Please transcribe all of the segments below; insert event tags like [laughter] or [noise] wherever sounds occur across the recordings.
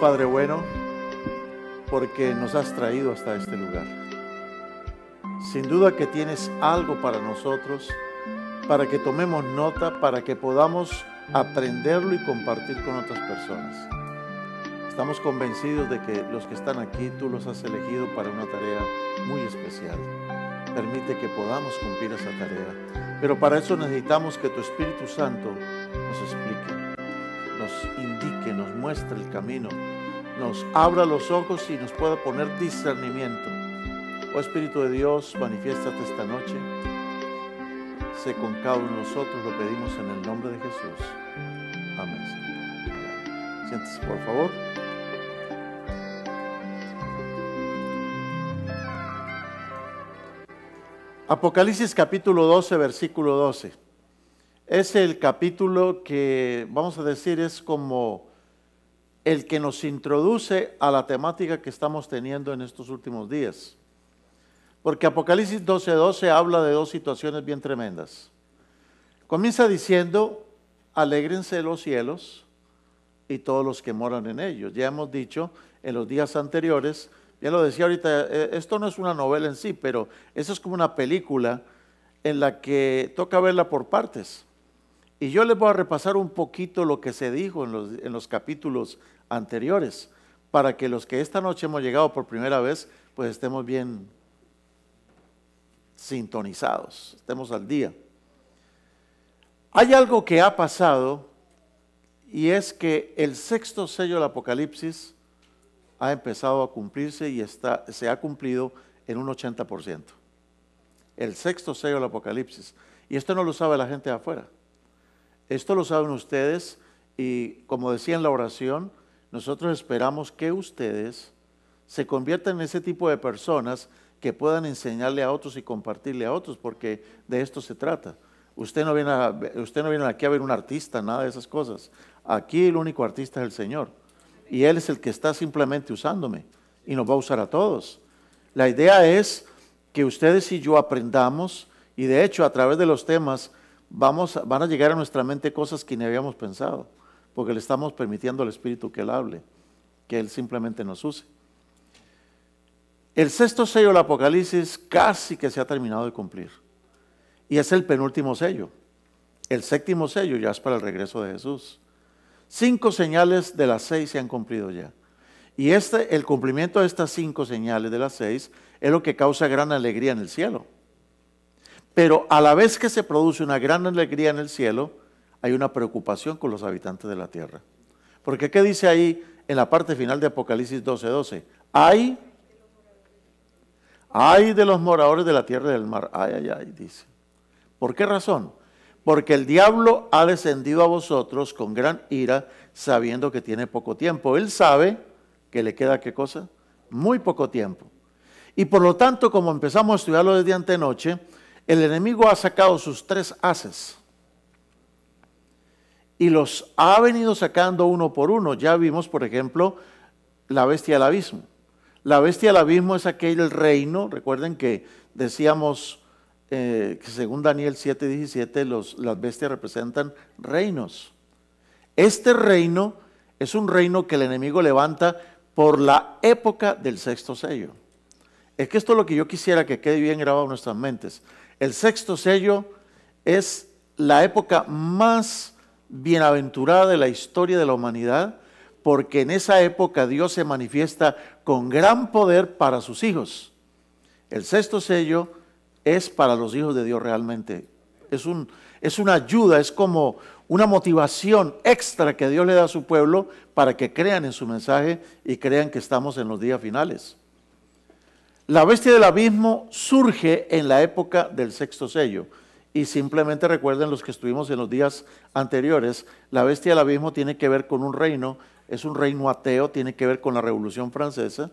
Padre bueno, porque nos has traído hasta este lugar. Sin duda que tienes algo para nosotros, para que tomemos nota, para que podamos aprenderlo y compartir con otras personas. Estamos convencidos de que los que están aquí, tú los has elegido para una tarea muy especial. Permite que podamos cumplir esa tarea. Pero para eso necesitamos que tu Espíritu Santo nos explique, nos indique, nos muestre el camino nos abra los ojos y nos pueda poner discernimiento. Oh Espíritu de Dios, manifiéstate esta noche. Sé con cada uno nosotros, lo pedimos en el nombre de Jesús. Amén. Siéntese, por favor. Apocalipsis capítulo 12, versículo 12. Es el capítulo que, vamos a decir, es como el que nos introduce a la temática que estamos teniendo en estos últimos días. Porque Apocalipsis 12:12 12 habla de dos situaciones bien tremendas. Comienza diciendo, alégrense los cielos y todos los que moran en ellos. Ya hemos dicho en los días anteriores, ya lo decía ahorita, eh, esto no es una novela en sí, pero eso es como una película en la que toca verla por partes. Y yo les voy a repasar un poquito lo que se dijo en los, en los capítulos anteriores, para que los que esta noche hemos llegado por primera vez, pues estemos bien sintonizados, estemos al día. Hay algo que ha pasado y es que el sexto sello del Apocalipsis ha empezado a cumplirse y está, se ha cumplido en un 80%. El sexto sello del Apocalipsis. Y esto no lo sabe la gente de afuera. Esto lo saben ustedes y como decía en la oración, nosotros esperamos que ustedes se conviertan en ese tipo de personas que puedan enseñarle a otros y compartirle a otros, porque de esto se trata. Usted no viene, usted no viene aquí a ver un artista, nada de esas cosas. Aquí el único artista es el Señor. Y Él es el que está simplemente usándome y nos va a usar a todos. La idea es que ustedes y yo aprendamos, y de hecho a través de los temas vamos, van a llegar a nuestra mente cosas que ni habíamos pensado, porque le estamos permitiendo al Espíritu que Él hable, que Él simplemente nos use. El sexto sello del Apocalipsis casi que se ha terminado de cumplir. Y es el penúltimo sello. El séptimo sello ya es para el regreso de Jesús. Cinco señales de las seis se han cumplido ya. Y este, el cumplimiento de estas cinco señales de las seis es lo que causa gran alegría en el cielo. Pero a la vez que se produce una gran alegría en el cielo, hay una preocupación con los habitantes de la tierra. Porque ¿qué dice ahí en la parte final de Apocalipsis 12:12? 12? Hay, hay de los moradores de la tierra y del mar. Ay, ay, ay, dice. ¿Por qué razón? Porque el diablo ha descendido a vosotros con gran ira, sabiendo que tiene poco tiempo. Él sabe que le queda qué cosa? Muy poco tiempo. Y por lo tanto, como empezamos a estudiarlo desde antenoche, el enemigo ha sacado sus tres haces y los ha venido sacando uno por uno. Ya vimos, por ejemplo, la bestia del abismo. La bestia del abismo es aquel reino, recuerden que decíamos eh, que según Daniel 7:17 las bestias representan reinos. Este reino es un reino que el enemigo levanta por la época del sexto sello. Es que esto es lo que yo quisiera que quede bien grabado en nuestras mentes. El sexto sello es la época más bienaventurada de la historia de la humanidad, porque en esa época Dios se manifiesta con gran poder para sus hijos. El sexto sello es para los hijos de Dios realmente. Es, un, es una ayuda, es como una motivación extra que Dios le da a su pueblo para que crean en su mensaje y crean que estamos en los días finales. La bestia del abismo surge en la época del sexto sello. Y simplemente recuerden los que estuvimos en los días anteriores, la bestia del abismo tiene que ver con un reino, es un reino ateo, tiene que ver con la Revolución Francesa.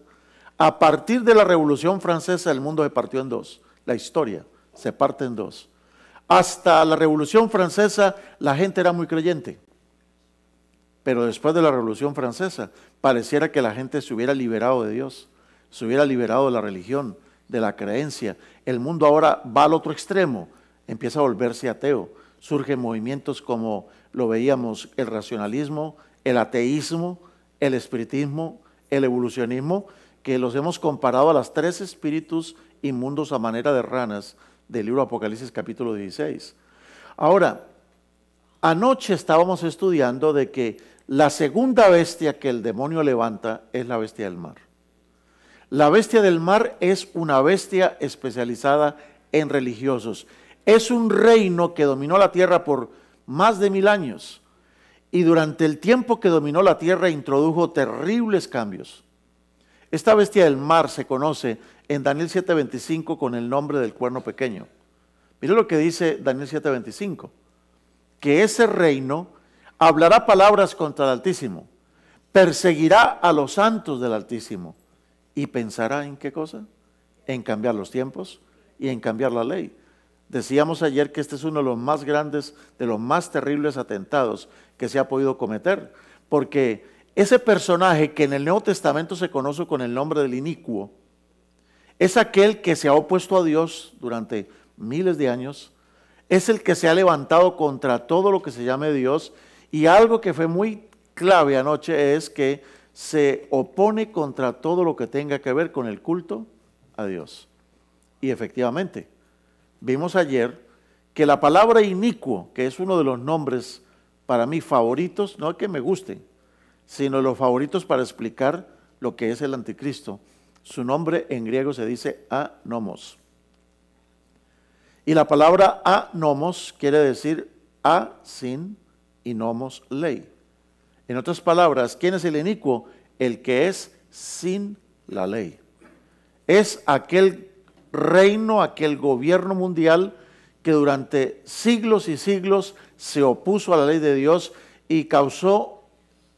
A partir de la Revolución Francesa el mundo se partió en dos, la historia se parte en dos. Hasta la Revolución Francesa la gente era muy creyente, pero después de la Revolución Francesa pareciera que la gente se hubiera liberado de Dios se hubiera liberado de la religión, de la creencia. El mundo ahora va al otro extremo, empieza a volverse ateo. Surgen movimientos como lo veíamos, el racionalismo, el ateísmo, el espiritismo, el evolucionismo, que los hemos comparado a las tres espíritus inmundos a manera de ranas del libro Apocalipsis capítulo 16. Ahora, anoche estábamos estudiando de que la segunda bestia que el demonio levanta es la bestia del mar. La bestia del mar es una bestia especializada en religiosos. Es un reino que dominó la tierra por más de mil años y durante el tiempo que dominó la tierra introdujo terribles cambios. Esta bestia del mar se conoce en Daniel 7:25 con el nombre del cuerno pequeño. Mire lo que dice Daniel 7:25, que ese reino hablará palabras contra el Altísimo, perseguirá a los santos del Altísimo y pensará en qué cosa? En cambiar los tiempos y en cambiar la ley. Decíamos ayer que este es uno de los más grandes, de los más terribles atentados que se ha podido cometer, porque ese personaje que en el Nuevo Testamento se conoce con el nombre del inicuo, es aquel que se ha opuesto a Dios durante miles de años, es el que se ha levantado contra todo lo que se llame Dios, y algo que fue muy clave anoche es que se opone contra todo lo que tenga que ver con el culto a Dios. Y efectivamente, vimos ayer que la palabra inicuo, que es uno de los nombres para mí favoritos, no que me guste, sino los favoritos para explicar lo que es el anticristo. Su nombre en griego se dice anomos. Y la palabra anomos quiere decir a sin y nomos ley. En otras palabras, ¿quién es el inicuo? El que es sin la ley. Es aquel reino, aquel gobierno mundial que durante siglos y siglos se opuso a la ley de Dios y causó,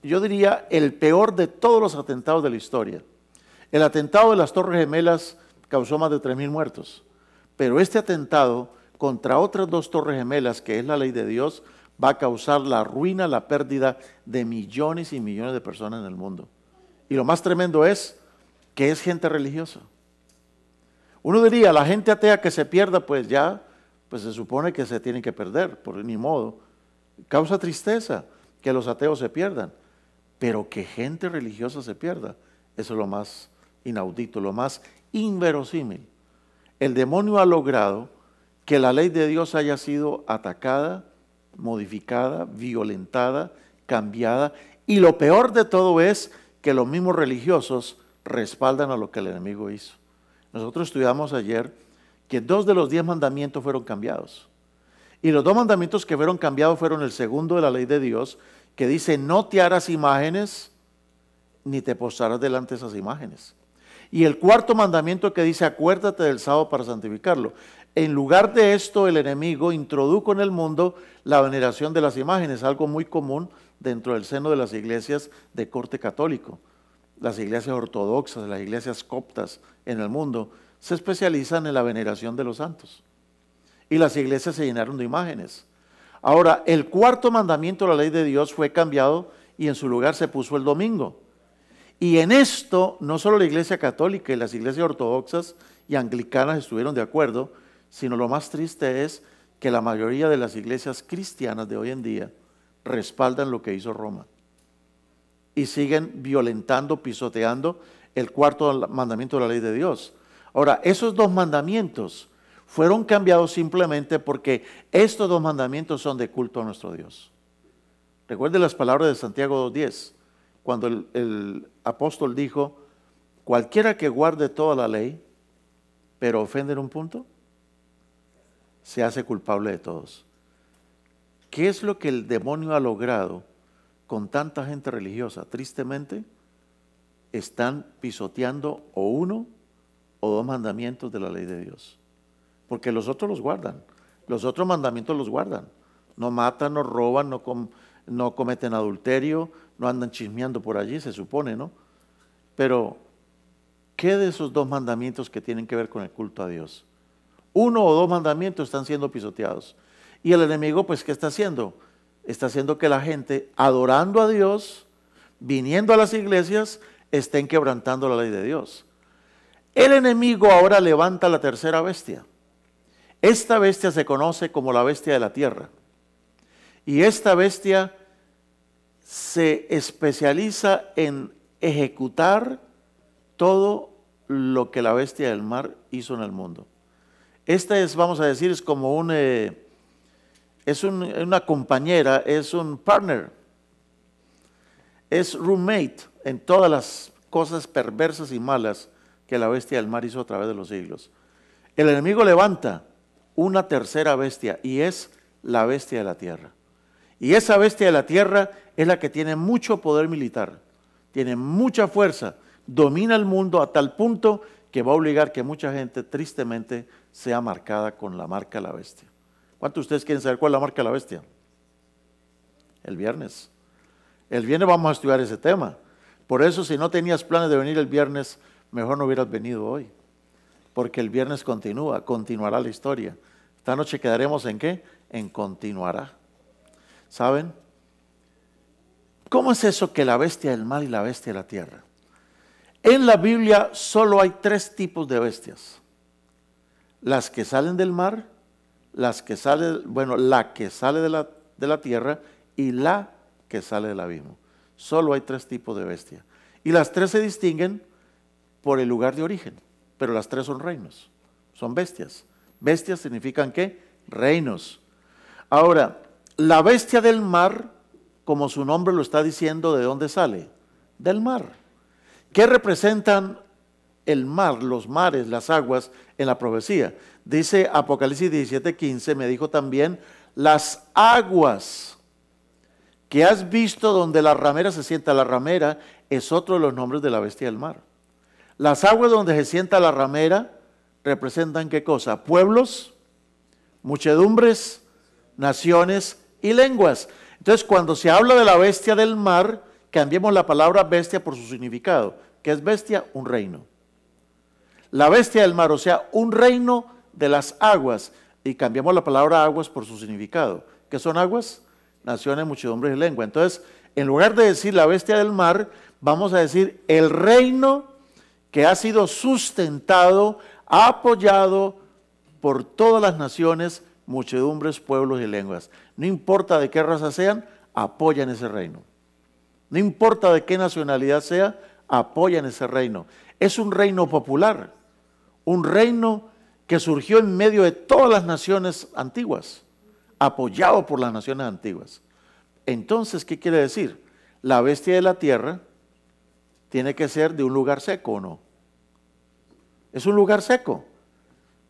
yo diría, el peor de todos los atentados de la historia. El atentado de las Torres Gemelas causó más de 3.000 muertos, pero este atentado contra otras dos Torres Gemelas, que es la ley de Dios, va a causar la ruina, la pérdida de millones y millones de personas en el mundo. Y lo más tremendo es que es gente religiosa. Uno diría, la gente atea que se pierda, pues ya, pues se supone que se tiene que perder, por ni modo. Causa tristeza que los ateos se pierdan, pero que gente religiosa se pierda, eso es lo más inaudito, lo más inverosímil. El demonio ha logrado que la ley de Dios haya sido atacada, modificada, violentada, cambiada. Y lo peor de todo es que los mismos religiosos respaldan a lo que el enemigo hizo. Nosotros estudiamos ayer que dos de los diez mandamientos fueron cambiados. Y los dos mandamientos que fueron cambiados fueron el segundo de la ley de Dios, que dice, no te harás imágenes ni te posarás delante de esas imágenes. Y el cuarto mandamiento que dice, acuérdate del sábado para santificarlo. En lugar de esto, el enemigo introdujo en el mundo la veneración de las imágenes, algo muy común dentro del seno de las iglesias de corte católico. Las iglesias ortodoxas, las iglesias coptas en el mundo se especializan en la veneración de los santos. Y las iglesias se llenaron de imágenes. Ahora, el cuarto mandamiento de la ley de Dios fue cambiado y en su lugar se puso el domingo. Y en esto, no solo la iglesia católica y las iglesias ortodoxas y anglicanas estuvieron de acuerdo, sino lo más triste es que la mayoría de las iglesias cristianas de hoy en día respaldan lo que hizo Roma y siguen violentando, pisoteando el cuarto mandamiento de la ley de Dios. Ahora, esos dos mandamientos fueron cambiados simplemente porque estos dos mandamientos son de culto a nuestro Dios. Recuerde las palabras de Santiago 2.10, cuando el apóstol dijo, cualquiera que guarde toda la ley, pero ofende en un punto, se hace culpable de todos. ¿Qué es lo que el demonio ha logrado con tanta gente religiosa? Tristemente, están pisoteando o uno o dos mandamientos de la ley de Dios. Porque los otros los guardan. Los otros mandamientos los guardan. No matan, no roban, no, cometen adulterio, no andan chismeando por allí, se supone, ¿no? Pero, ¿qué de esos dos mandamientos que tienen que ver con el culto a Dios? uno o dos mandamientos están siendo pisoteados. Y el enemigo, pues, ¿qué está haciendo? Está haciendo que la gente, adorando a Dios, viniendo a las iglesias, estén quebrantando la ley de Dios. El enemigo ahora levanta la tercera bestia. Esta bestia se conoce como la bestia de la tierra. Y esta bestia se especializa en ejecutar todo lo que la bestia del mar hizo en el mundo. Esta es, vamos a decir, es como eh, es una compañera, es un partner, es roommate en todas las cosas perversas y malas que la bestia del mar hizo a través de los siglos. El enemigo levanta una tercera bestia y es la bestia de la tierra. Y esa bestia de la tierra es la que tiene mucho poder militar, tiene mucha fuerza, domina el mundo a tal punto que va a obligar que mucha gente tristemente sea marcada con la marca de la bestia. ¿Cuántos de ustedes quieren saber cuál es la marca de la bestia? El viernes. El viernes vamos a estudiar ese tema. Por eso si no tenías planes de venir el viernes, mejor no hubieras venido hoy. Porque el viernes continúa, continuará la historia. Esta noche quedaremos en qué? En continuará. ¿Saben? ¿Cómo es eso que la bestia del mar y la bestia de la tierra? En la Biblia solo hay tres tipos de bestias las que salen del mar, las que salen, bueno, la que sale de la, tierra y la que sale del abismo. Solo hay tres tipos de bestia. Y las tres se distinguen por el lugar de origen, pero las tres son reinos, son bestias. Bestias significan qué? Reinos. Ahora, la bestia del mar, como su nombre lo está diciendo, ¿de dónde sale? Del mar. ¿Qué representan el mar, los mares, las aguas en la profecía. Dice Apocalipsis 17:15, me dijo también, las aguas que has visto donde la ramera se sienta, la ramera es otro de los nombres de la bestia del mar. Las aguas donde se sienta la ramera representan qué cosa? Pueblos, muchedumbres, naciones y lenguas. Entonces, cuando se habla de la bestia del mar, cambiemos la palabra bestia por su significado. ¿Qué es bestia? Un reino la bestia del mar, o sea, un reino de las aguas. Y cambiamos la palabra aguas por su significado. ¿Qué son aguas? Naciones, muchedumbres y lengua. Entonces, en lugar de decir la bestia del mar, vamos a decir el reino que ha sido sustentado, apoyado por todas las naciones, muchedumbres, pueblos y lenguas. No importa de qué raza sean, apoyan ese reino. No importa de qué nacionalidad sea, apoyan ese reino. Es un reino popular un reino que surgió en medio de todas las naciones antiguas, apoyado por las naciones antiguas. Entonces, ¿qué quiere decir? La bestia de la tierra tiene que ser de un lugar seco o no. Es un lugar seco.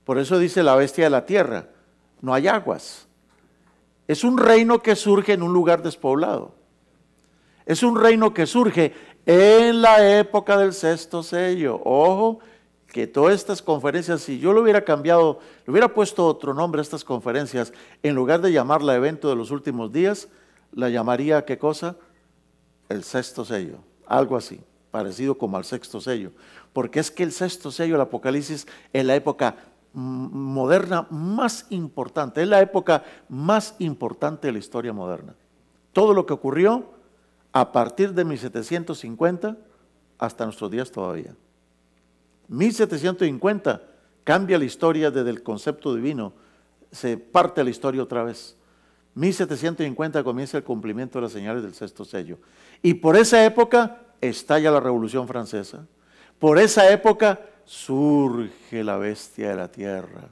Por eso dice la bestia de la tierra, no hay aguas. Es un reino que surge en un lugar despoblado. Es un reino que surge en la época del sexto sello. Ojo, que todas estas conferencias, si yo lo hubiera cambiado, le hubiera puesto otro nombre a estas conferencias, en lugar de llamarla evento de los últimos días, la llamaría, ¿qué cosa? El sexto sello, algo así, parecido como al sexto sello. Porque es que el sexto sello, el Apocalipsis, es la época moderna más importante, es la época más importante de la historia moderna. Todo lo que ocurrió a partir de 1750 hasta nuestros días todavía. 1750 cambia la historia desde el concepto divino, se parte la historia otra vez. 1750 comienza el cumplimiento de las señales del sexto sello. Y por esa época estalla la Revolución Francesa. Por esa época surge la bestia de la tierra,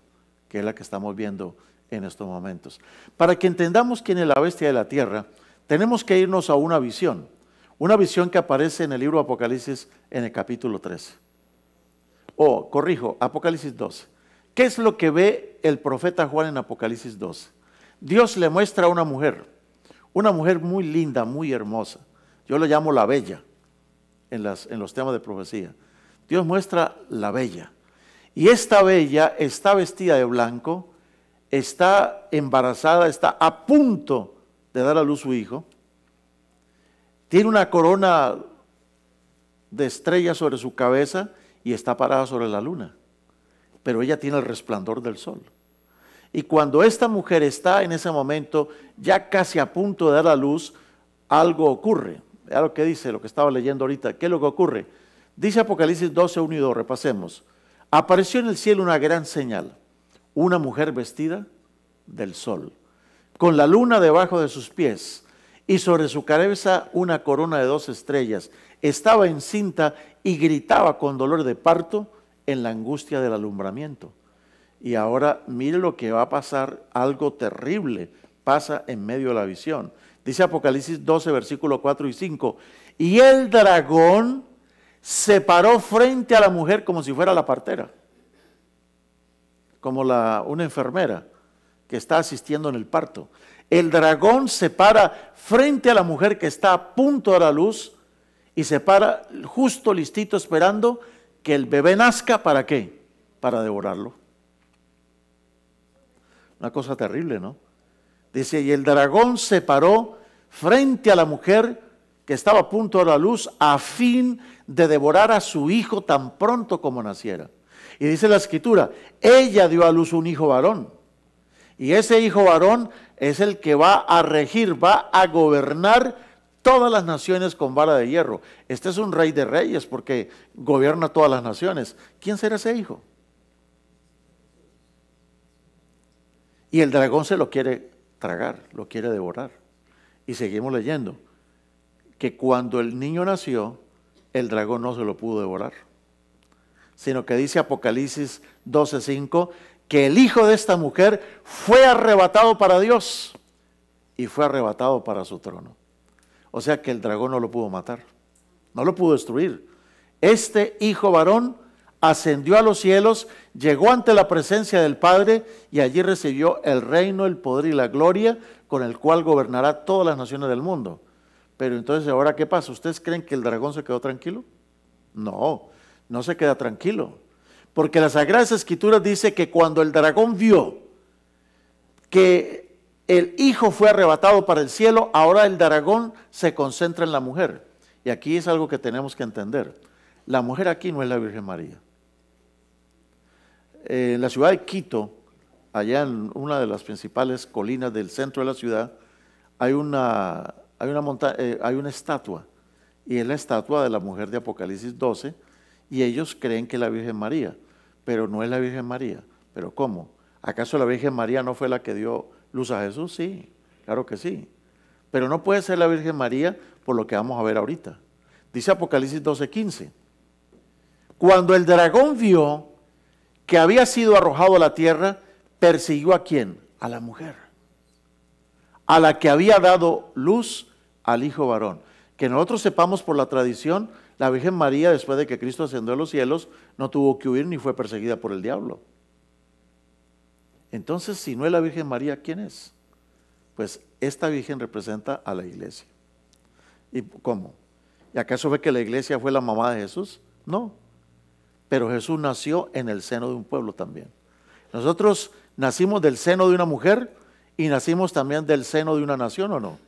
que es la que estamos viendo en estos momentos. Para que entendamos quién es la bestia de la tierra, tenemos que irnos a una visión, una visión que aparece en el libro Apocalipsis en el capítulo 13 o corrijo, Apocalipsis 2. ¿Qué es lo que ve el profeta Juan en Apocalipsis 12? Dios le muestra a una mujer, una mujer muy linda, muy hermosa. Yo la llamo la bella en, en los temas de profecía. Dios muestra la bella. Y esta bella está vestida de blanco, está embarazada, está a punto de dar a luz su hijo. Tiene una corona de estrellas sobre su cabeza y está parada sobre la luna, pero ella tiene el resplandor del sol. Y cuando esta mujer está en ese momento ya casi a punto de dar la luz, algo ocurre. Vea lo que dice, lo que estaba leyendo ahorita. ¿Qué es lo que ocurre? Dice Apocalipsis 12, 1 y 2, repasemos. Apareció en el cielo una gran señal, una mujer vestida del sol, con la luna debajo de sus pies y sobre su cabeza una corona de dos estrellas estaba encinta y gritaba con dolor de parto en la angustia del alumbramiento. Y ahora mire lo que va a pasar, algo terrible pasa en medio de la visión. Dice Apocalipsis 12, versículos 4 y 5. Y el dragón se paró frente a la mujer como si fuera la partera, como la, una enfermera que está asistiendo en el parto. El dragón se para frente a la mujer que está a punto de la luz y se para justo listito esperando que el bebé nazca, ¿para qué? Para devorarlo. Una cosa terrible, ¿no? Dice, y el dragón se paró frente a la mujer que estaba a punto de la luz a fin de devorar a su hijo tan pronto como naciera. Y dice la escritura, ella dio a luz un hijo varón. Y ese hijo varón es el que va a regir, va a gobernar todas las naciones con vara de hierro. Este es un rey de reyes porque gobierna todas las naciones. ¿Quién será ese hijo? Y el dragón se lo quiere tragar, lo quiere devorar. Y seguimos leyendo que cuando el niño nació, el dragón no se lo pudo devorar, sino que dice Apocalipsis 12:5 que el hijo de esta mujer fue arrebatado para Dios y fue arrebatado para su trono. O sea que el dragón no lo pudo matar, no lo pudo destruir. Este hijo varón ascendió a los cielos, llegó ante la presencia del Padre y allí recibió el reino, el poder y la gloria con el cual gobernará todas las naciones del mundo. Pero entonces, ¿ahora qué pasa? ¿Ustedes creen que el dragón se quedó tranquilo? No, no se queda tranquilo. Porque las Sagradas Escrituras dice que cuando el dragón vio que el hijo fue arrebatado para el cielo, ahora el dragón se concentra en la mujer. Y aquí es algo que tenemos que entender. La mujer aquí no es la Virgen María. Eh, en la ciudad de Quito, allá en una de las principales colinas del centro de la ciudad, hay una, una, eh, hay una estatua. Y es la estatua de la mujer de Apocalipsis 12. Y ellos creen que es la Virgen María. Pero no es la Virgen María. ¿Pero cómo? ¿Acaso la Virgen María no fue la que dio Luz a Jesús, sí, claro que sí. Pero no puede ser la Virgen María por lo que vamos a ver ahorita. Dice Apocalipsis 12:15. Cuando el dragón vio que había sido arrojado a la tierra, persiguió a quién? A la mujer, a la que había dado luz al hijo varón. Que nosotros sepamos por la tradición, la Virgen María, después de que Cristo ascendió a los cielos, no tuvo que huir ni fue perseguida por el diablo. Entonces, si no es la Virgen María, ¿quién es? Pues esta Virgen representa a la iglesia. ¿Y cómo? ¿Y acaso ve que la iglesia fue la mamá de Jesús? No. Pero Jesús nació en el seno de un pueblo también. Nosotros nacimos del seno de una mujer y nacimos también del seno de una nación o no.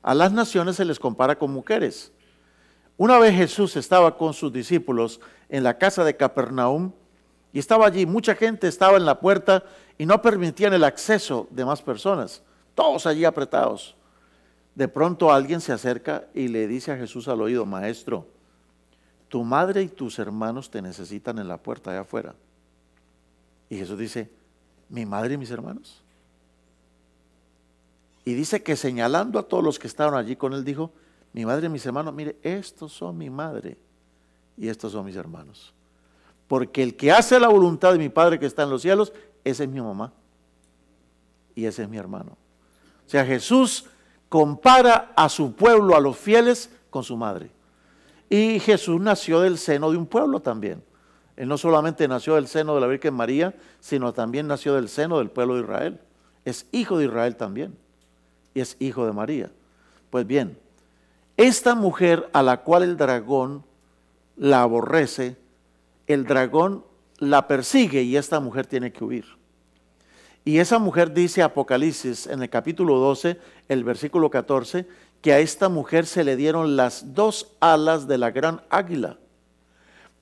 A las naciones se les compara con mujeres. Una vez Jesús estaba con sus discípulos en la casa de Capernaum, y estaba allí, mucha gente estaba en la puerta y no permitían el acceso de más personas, todos allí apretados. De pronto alguien se acerca y le dice a Jesús al oído, maestro, tu madre y tus hermanos te necesitan en la puerta allá afuera. Y Jesús dice, mi madre y mis hermanos. Y dice que señalando a todos los que estaban allí con él, dijo, mi madre y mis hermanos, mire, estos son mi madre y estos son mis hermanos porque el que hace la voluntad de mi Padre que está en los cielos, ese es mi mamá y ese es mi hermano. O sea, Jesús compara a su pueblo, a los fieles, con su madre. Y Jesús nació del seno de un pueblo también. Él no solamente nació del seno de la Virgen María, sino también nació del seno del pueblo de Israel. Es hijo de Israel también. Y es hijo de María. Pues bien, esta mujer a la cual el dragón la aborrece, el dragón la persigue y esta mujer tiene que huir. Y esa mujer dice Apocalipsis en el capítulo 12, el versículo 14, que a esta mujer se le dieron las dos alas de la gran águila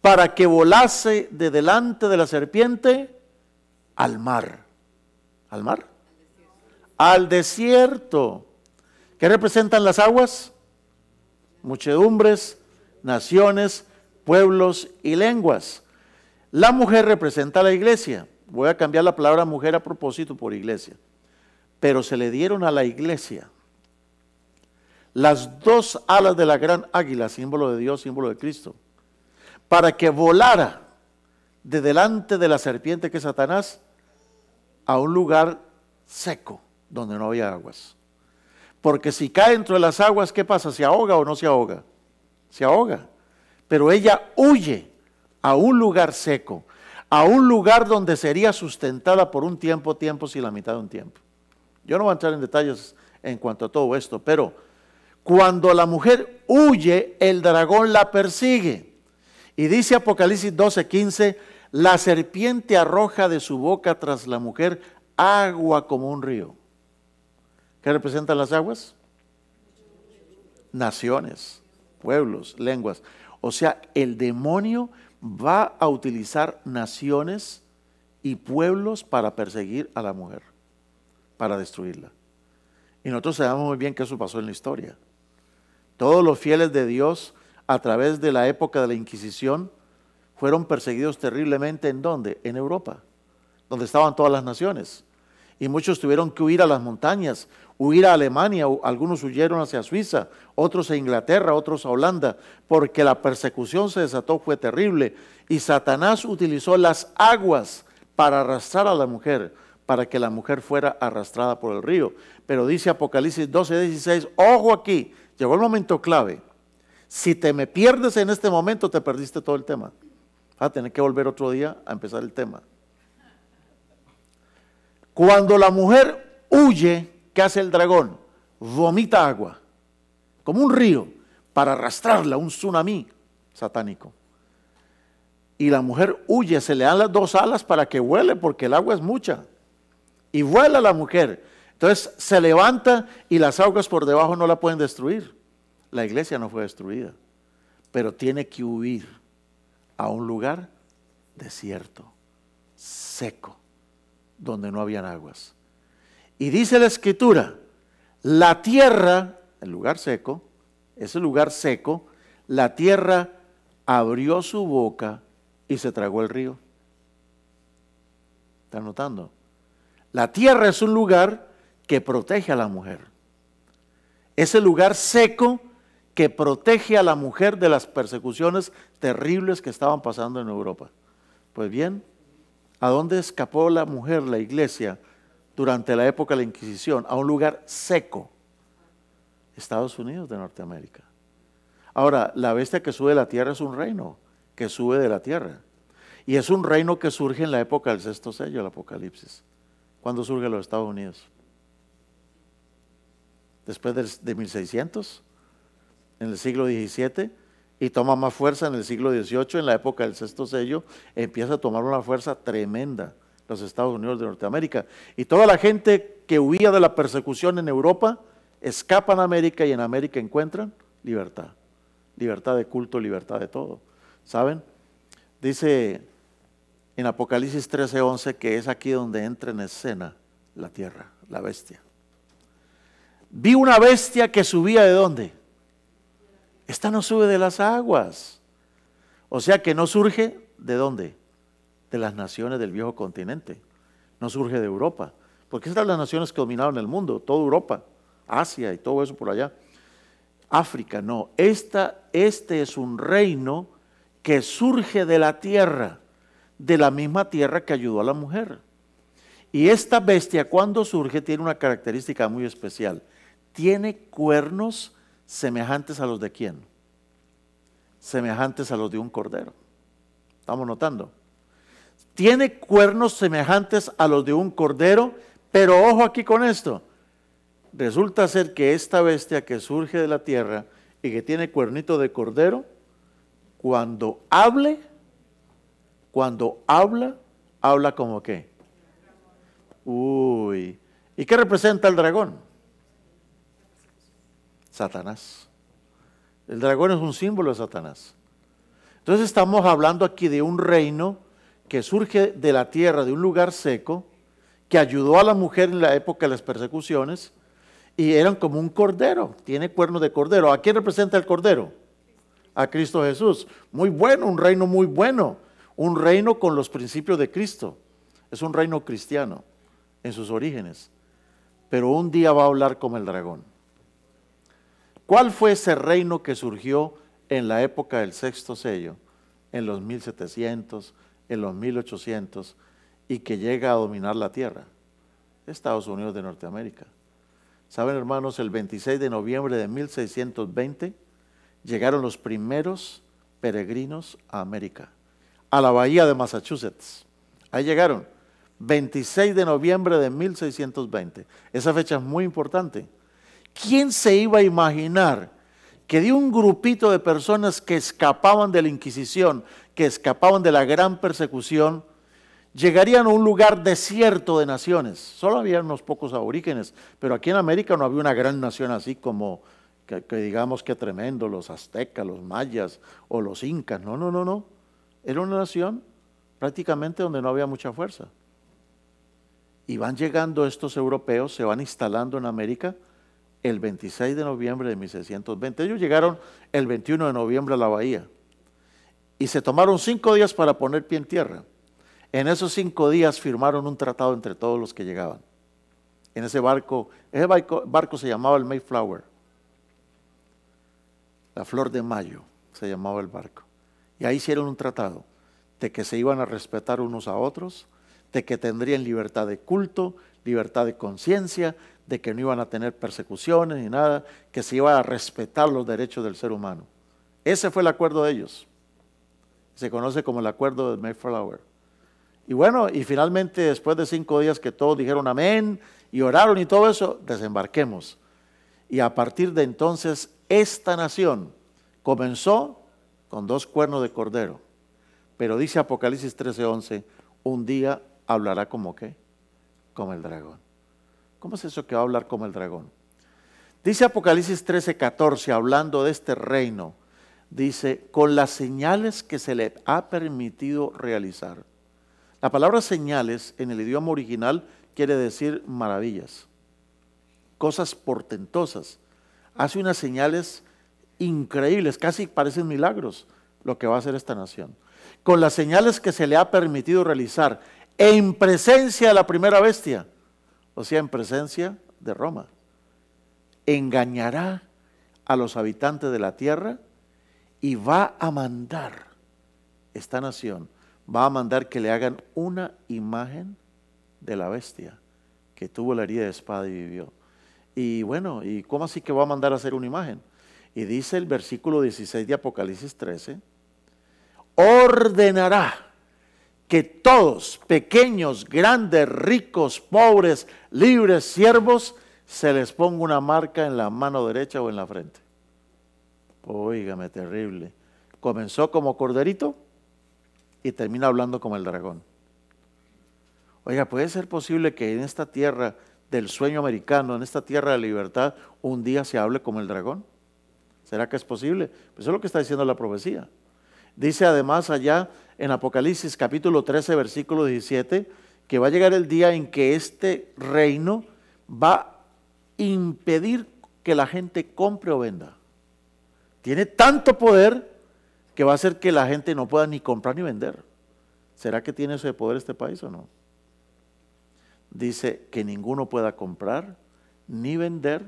para que volase de delante de la serpiente al mar. ¿Al mar? Al desierto. ¿Qué representan las aguas? Muchedumbres, naciones, pueblos y lenguas. La mujer representa a la iglesia. Voy a cambiar la palabra mujer a propósito por iglesia. Pero se le dieron a la iglesia las dos alas de la gran águila, símbolo de Dios, símbolo de Cristo, para que volara de delante de la serpiente que es Satanás a un lugar seco donde no había aguas. Porque si cae dentro de las aguas, ¿qué pasa? ¿Se ahoga o no se ahoga? Se ahoga pero ella huye a un lugar seco, a un lugar donde sería sustentada por un tiempo, tiempos y la mitad de un tiempo. Yo no voy a entrar en detalles en cuanto a todo esto, pero cuando la mujer huye, el dragón la persigue. Y dice Apocalipsis 12, 15, la serpiente arroja de su boca tras la mujer agua como un río. ¿Qué representan las aguas? Naciones, pueblos, lenguas. O sea, el demonio va a utilizar naciones y pueblos para perseguir a la mujer, para destruirla. Y nosotros sabemos muy bien que eso pasó en la historia. Todos los fieles de Dios a través de la época de la Inquisición fueron perseguidos terriblemente en dónde? En Europa, donde estaban todas las naciones y muchos tuvieron que huir a las montañas, huir a Alemania, algunos huyeron hacia Suiza, otros a Inglaterra, otros a Holanda, porque la persecución se desató, fue terrible, y Satanás utilizó las aguas para arrastrar a la mujer, para que la mujer fuera arrastrada por el río. Pero dice Apocalipsis 12, 16, ojo aquí, llegó el momento clave. Si te me pierdes en este momento, te perdiste todo el tema. Vas a tener que volver otro día a empezar el tema. Cuando la mujer huye, ¿qué hace el dragón? Vomita agua, como un río, para arrastrarla, un tsunami satánico. Y la mujer huye, se le dan las dos alas para que vuele, porque el agua es mucha. Y vuela la mujer. Entonces se levanta y las aguas por debajo no la pueden destruir. La iglesia no fue destruida, pero tiene que huir a un lugar desierto, seco donde no habían aguas. Y dice la escritura, la tierra, el lugar seco, ese lugar seco, la tierra abrió su boca y se tragó el río. está notando? La tierra es un lugar que protege a la mujer. Es el lugar seco que protege a la mujer de las persecuciones terribles que estaban pasando en Europa. Pues bien, ¿A dónde escapó la mujer, la iglesia, durante la época de la Inquisición? A un lugar seco. Estados Unidos de Norteamérica. Ahora, la bestia que sube de la tierra es un reino que sube de la tierra. Y es un reino que surge en la época del sexto sello, el Apocalipsis. ¿Cuándo surge los Estados Unidos? Después de, 1600, en el siglo XVII y toma más fuerza en el siglo XVIII, en la época del sexto sello, empieza a tomar una fuerza tremenda los Estados Unidos de Norteamérica. Y toda la gente que huía de la persecución en Europa, escapa a América y en América encuentran libertad. Libertad de culto, libertad de todo. ¿Saben? Dice en Apocalipsis 13:11 que es aquí donde entra en escena la tierra, la bestia. Vi una bestia que subía de dónde? Esta no sube de las aguas. O sea que no surge de dónde? De las naciones del viejo continente. No surge de Europa. Porque estas son las naciones que dominaron el mundo, toda Europa, Asia y todo eso por allá. África, no. Esta, este es un reino que surge de la tierra, de la misma tierra que ayudó a la mujer. Y esta bestia cuando surge tiene una característica muy especial. Tiene cuernos semejantes a los de quién? Semejantes a los de un cordero. Estamos notando. Tiene cuernos semejantes a los de un cordero, pero ojo aquí con esto. Resulta ser que esta bestia que surge de la tierra y que tiene cuernito de cordero, cuando hable, cuando habla, habla como qué. Uy. ¿Y qué representa el dragón? Satanás. El dragón es un símbolo de Satanás. Entonces estamos hablando aquí de un reino que surge de la tierra, de un lugar seco, que ayudó a la mujer en la época de las persecuciones y eran como un cordero, tiene cuernos de cordero. ¿A quién representa el cordero? A Cristo Jesús. Muy bueno, un reino muy bueno, un reino con los principios de Cristo. Es un reino cristiano en sus orígenes, pero un día va a hablar como el dragón. ¿Cuál fue ese reino que surgió en la época del sexto sello, en los 1700, en los 1800, y que llega a dominar la tierra? Estados Unidos de Norteamérica. Saben, hermanos, el 26 de noviembre de 1620 llegaron los primeros peregrinos a América, a la bahía de Massachusetts. Ahí llegaron, 26 de noviembre de 1620. Esa fecha es muy importante ¿Quién se iba a imaginar que de un grupito de personas que escapaban de la Inquisición, que escapaban de la gran persecución, llegarían a un lugar desierto de naciones? Solo había unos pocos aborígenes, pero aquí en América no había una gran nación así como, que, digamos que tremendo, los aztecas, los mayas o los incas. No, no, no, no. Era una nación prácticamente donde no había mucha fuerza. Y van llegando estos europeos, se van instalando en América el 26 de noviembre de 1620. Ellos llegaron el 21 de noviembre a la bahía y se tomaron cinco días para poner pie en tierra. En esos cinco días firmaron un tratado entre todos los que llegaban. En ese barco, ese barco, barco se llamaba el Mayflower, la flor de mayo se llamaba el barco. Y ahí hicieron un tratado de que se iban a respetar unos a otros, de que tendrían libertad de culto, libertad de conciencia, de que no iban a tener persecuciones ni nada, que se iba a respetar los derechos del ser humano. Ese fue el acuerdo de ellos. Se conoce como el acuerdo de Mayflower. Y bueno, y finalmente después de cinco días que todos dijeron amén y oraron y todo eso, desembarquemos. Y a partir de entonces, esta nación comenzó con dos cuernos de cordero. Pero dice Apocalipsis 13:11, un día hablará como qué como el dragón. ¿Cómo es eso que va a hablar como el dragón? Dice Apocalipsis 13, 14, hablando de este reino, dice, con las señales que se le ha permitido realizar. La palabra señales en el idioma original quiere decir maravillas, cosas portentosas. Hace unas señales increíbles, casi parecen milagros lo que va a hacer esta nación. Con las señales que se le ha permitido realizar, en presencia de la primera bestia, o sea, en presencia de Roma. Engañará a los habitantes de la tierra y va a mandar esta nación, va a mandar que le hagan una imagen de la bestia que tuvo la herida de espada y vivió. Y bueno, ¿y cómo así que va a mandar a hacer una imagen? Y dice el versículo 16 de Apocalipsis 13, ordenará que todos, pequeños, grandes, ricos, pobres, libres, siervos, se les ponga una marca en la mano derecha o en la frente. Óigame, terrible. Comenzó como corderito y termina hablando como el dragón. Oiga, ¿puede ser posible que en esta tierra del sueño americano, en esta tierra de libertad, un día se hable como el dragón? ¿Será que es posible? Pues eso es lo que está diciendo la profecía. Dice además allá en Apocalipsis capítulo 13, versículo 17, que va a llegar el día en que este reino va a impedir que la gente compre o venda. Tiene tanto poder que va a hacer que la gente no pueda ni comprar ni vender. ¿Será que tiene ese poder este país o no? Dice que ninguno pueda comprar ni vender,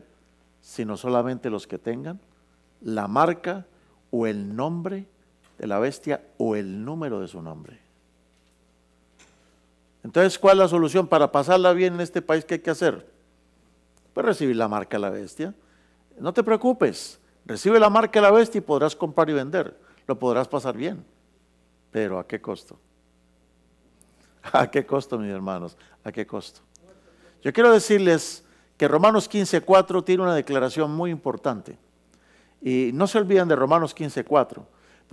sino solamente los que tengan la marca o el nombre la bestia o el número de su nombre. Entonces, ¿cuál es la solución para pasarla bien en este país? que hay que hacer? Pues recibir la marca de la bestia. No te preocupes, recibe la marca de la bestia y podrás comprar y vender. Lo podrás pasar bien. Pero ¿a qué costo? [laughs] ¿A qué costo, mis hermanos? ¿A qué costo? Yo quiero decirles que Romanos 15.4 tiene una declaración muy importante. Y no se olviden de Romanos 15.4.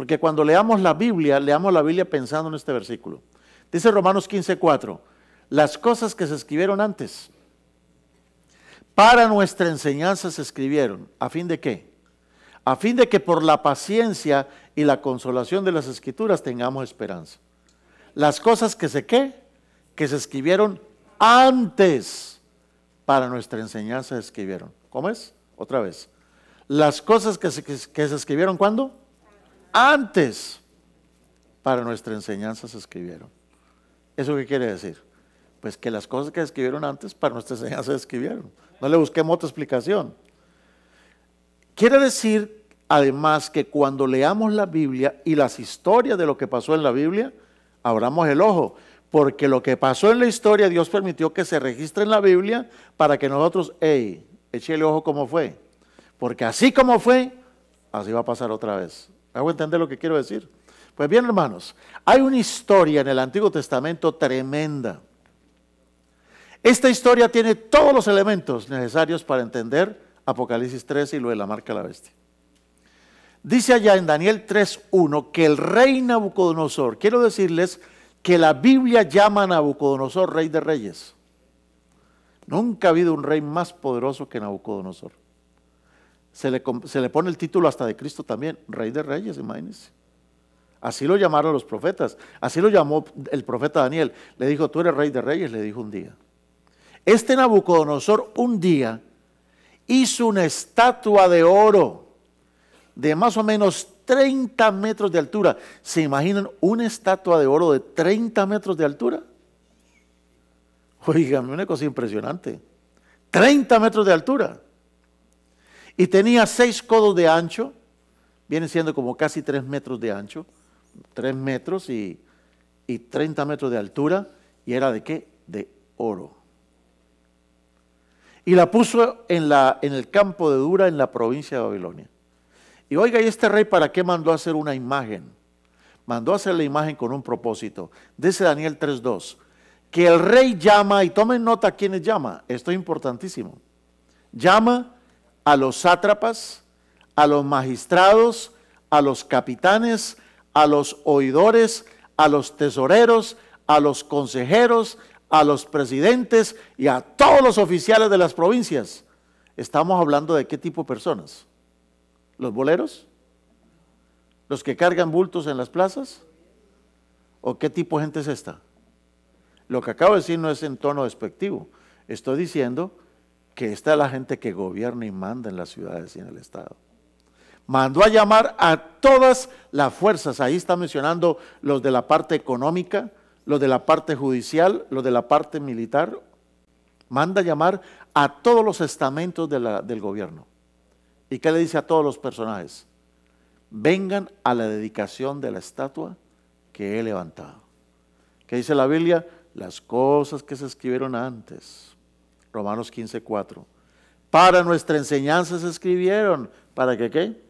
Porque cuando leamos la Biblia, leamos la Biblia pensando en este versículo. Dice Romanos 15:4, las cosas que se escribieron antes, para nuestra enseñanza se escribieron. ¿A fin de qué? A fin de que por la paciencia y la consolación de las escrituras tengamos esperanza. Las cosas que se qué? Que se escribieron antes para nuestra enseñanza se escribieron. ¿Cómo es? Otra vez. Las cosas que se, que se escribieron cuándo? antes para nuestra enseñanza se escribieron. ¿Eso qué quiere decir? Pues que las cosas que escribieron antes para nuestra enseñanza se escribieron. No le busquemos otra explicación. Quiere decir, además, que cuando leamos la Biblia y las historias de lo que pasó en la Biblia, abramos el ojo, porque lo que pasó en la historia Dios permitió que se registre en la Biblia para que nosotros, eche el ojo como fue, porque así como fue, así va a pasar otra vez. ¿Hago entender lo que quiero decir? Pues bien, hermanos, hay una historia en el Antiguo Testamento tremenda. Esta historia tiene todos los elementos necesarios para entender Apocalipsis 3 y lo de la marca de la bestia. Dice allá en Daniel 3.1 que el rey Nabucodonosor, quiero decirles que la Biblia llama a Nabucodonosor rey de reyes. Nunca ha habido un rey más poderoso que Nabucodonosor. Se le, pone el título hasta de Cristo también, Rey de Reyes, imagínense. Así lo llamaron los profetas. Así lo llamó el profeta Daniel. Le dijo, tú eres rey de reyes, le dijo un día. Este Nabucodonosor un día hizo una estatua de oro de más o menos 30 metros de altura. ¿Se imaginan una estatua de oro de 30 metros de altura? Oigan, una cosa impresionante. 30 metros de altura y tenía seis codos de ancho, viene siendo como casi tres metros de ancho, tres metros y, treinta metros de altura, y era de qué? De oro. Y la puso en, la, en el campo de Dura, en la provincia de Babilonia. Y oiga, ¿y este rey para qué mandó a hacer una imagen? Mandó a hacer la imagen con un propósito. Dice Daniel 3.2, que el rey llama, y tomen nota quiénes quienes llama, esto es importantísimo, llama a los sátrapas, a los magistrados, a los capitanes, a los oidores, a los tesoreros, a los consejeros, a los presidentes y a todos los oficiales de las provincias. Estamos hablando de qué tipo de personas. ¿Los boleros? ¿Los que cargan bultos en las plazas? ¿O qué tipo de gente es esta? Lo que acabo de decir no es en tono despectivo. Estoy diciendo que está la gente que gobierna y manda en las ciudades y en el Estado. Mandó a llamar a todas las fuerzas, ahí está mencionando los de la parte económica, los de la parte judicial, los de la parte militar, manda a llamar a todos los estamentos del gobierno. ¿Y qué le dice a todos los personajes? Vengan a la dedicación de la estatua que he levantado. ¿Qué dice la Biblia? Las cosas que se escribieron antes Romanos 15, 4. Para nuestra enseñanza se escribieron. ¿Para que qué?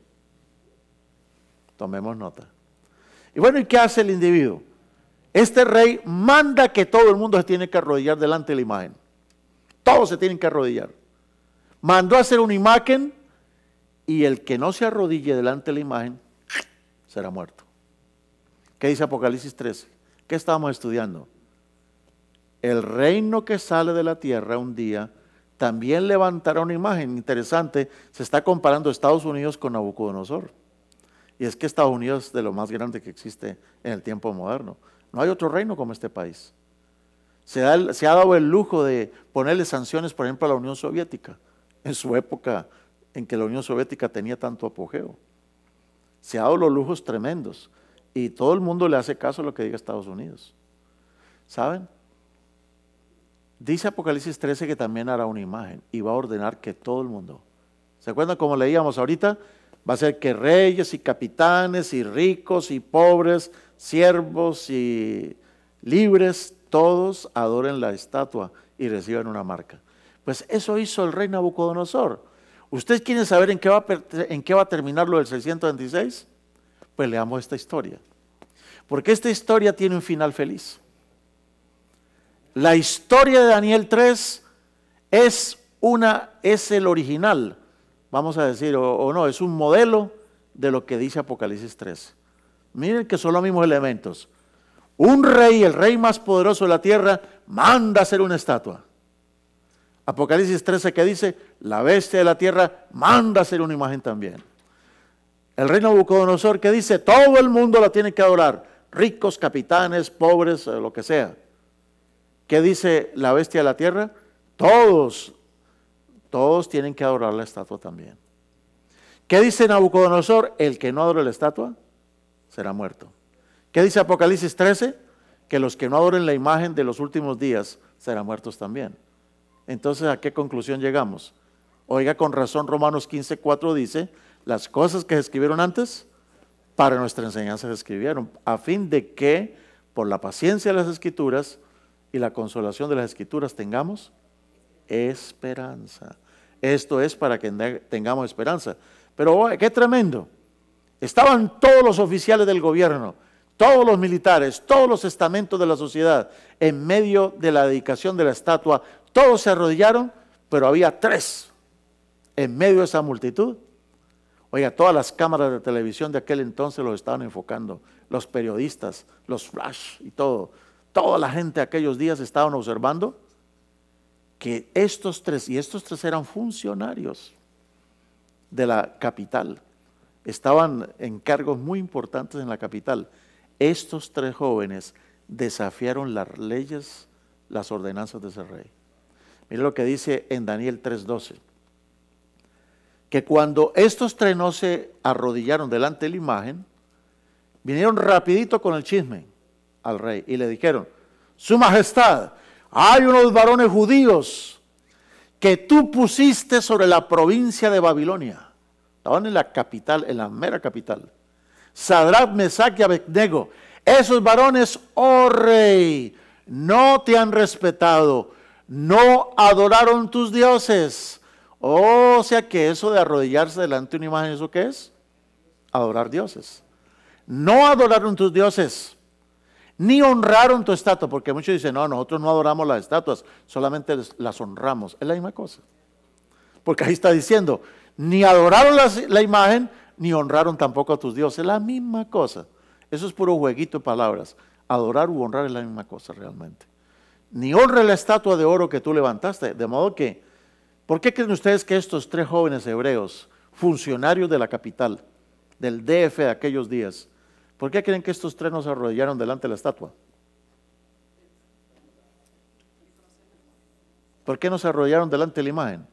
Tomemos nota. Y bueno, ¿y qué hace el individuo? Este rey manda que todo el mundo se tiene que arrodillar delante de la imagen. Todos se tienen que arrodillar. Mandó hacer una imagen y el que no se arrodille delante de la imagen será muerto. ¿Qué dice Apocalipsis 13? ¿Qué estábamos estudiando? el reino que sale de la tierra un día también levantará una imagen interesante. Se está comparando Estados Unidos con Nabucodonosor. Y es que Estados Unidos es de lo más grande que existe en el tiempo moderno. No hay otro reino como este país. Se, ha dado el lujo de ponerle sanciones, por ejemplo, a la Unión Soviética, en su época en que la Unión Soviética tenía tanto apogeo. Se ha dado los lujos tremendos y todo el mundo le hace caso a lo que diga Estados Unidos. ¿Saben? Dice Apocalipsis 13 que también hará una imagen y va a ordenar que todo el mundo, ¿se acuerdan como leíamos ahorita? Va a ser que reyes y capitanes y ricos y pobres, siervos y libres, todos adoren la estatua y reciban una marca. Pues eso hizo el rey Nabucodonosor. ¿Ustedes quieren saber en qué va a, en qué va a terminar lo del 626? Pues leamos esta historia. Porque esta historia tiene un final feliz. La historia de Daniel 3 es una, es el original, vamos a decir, o, no, es un modelo de lo que dice Apocalipsis 3. Miren que son los mismos elementos. Un rey, el rey más poderoso de la tierra, manda a hacer una estatua. Apocalipsis 13 que dice, la bestia de la tierra manda a hacer una imagen también. El rey Nabucodonosor que dice, todo el mundo la tiene que adorar, ricos, capitanes, pobres, eh, lo que sea. ¿Qué dice la bestia de la tierra? Todos, todos tienen que adorar la estatua también. ¿Qué dice Nabucodonosor? El que no adore la estatua será muerto. ¿Qué dice Apocalipsis 13? Que los que no adoren la imagen de los últimos días serán muertos también. Entonces, ¿a qué conclusión llegamos? Oiga, con razón Romanos 15, 4 dice, las cosas que se escribieron antes, para nuestra enseñanza se escribieron, a fin de que, por la paciencia de las escrituras, y la consolación de las escrituras tengamos esperanza. Esto es para que tengamos esperanza. Pero oh, qué tremendo. Estaban todos los oficiales del gobierno, todos los militares, todos los estamentos de la sociedad, en medio de la dedicación de la estatua, todos se arrodillaron, pero había tres en medio de esa multitud. Oiga, todas las cámaras de televisión de aquel entonces los estaban enfocando, los periodistas, los flash y todo toda la gente aquellos días estaban observando que estos tres, y estos tres eran funcionarios de la capital, estaban en cargos muy importantes en la capital. Estos tres jóvenes desafiaron las leyes, las ordenanzas de ese rey. Mira lo que dice en Daniel 3:12, que cuando estos tres no se arrodillaron delante de la imagen, vinieron rapidito con el chisme al rey y le dijeron, Su Majestad, hay unos varones judíos que tú pusiste sobre la provincia de Babilonia. Estaban en la capital, en la mera capital. Sadrach, Mesach y Abednego. Esos varones, oh rey, no te han respetado, no adoraron tus dioses. Oh, o sea que eso de arrodillarse delante de una imagen, ¿eso qué es? Adorar dioses. No adoraron tus dioses ni honraron tu estatua, porque muchos dicen, no, nosotros no adoramos las estatuas, solamente las honramos. Es la misma cosa. Porque ahí está diciendo, ni adoraron la imagen, ni honraron tampoco a tus dioses. Es la misma cosa. Eso es puro jueguito de palabras. Adorar u honrar es la misma cosa realmente. Ni honra la estatua de oro que tú levantaste. De modo que, ¿por qué creen ustedes que estos tres jóvenes hebreos, funcionarios de la capital, del DF de aquellos días, ¿Por qué creen que estos tres nos arrodillaron delante de la estatua? ¿Por qué nos arrodillaron delante de la imagen?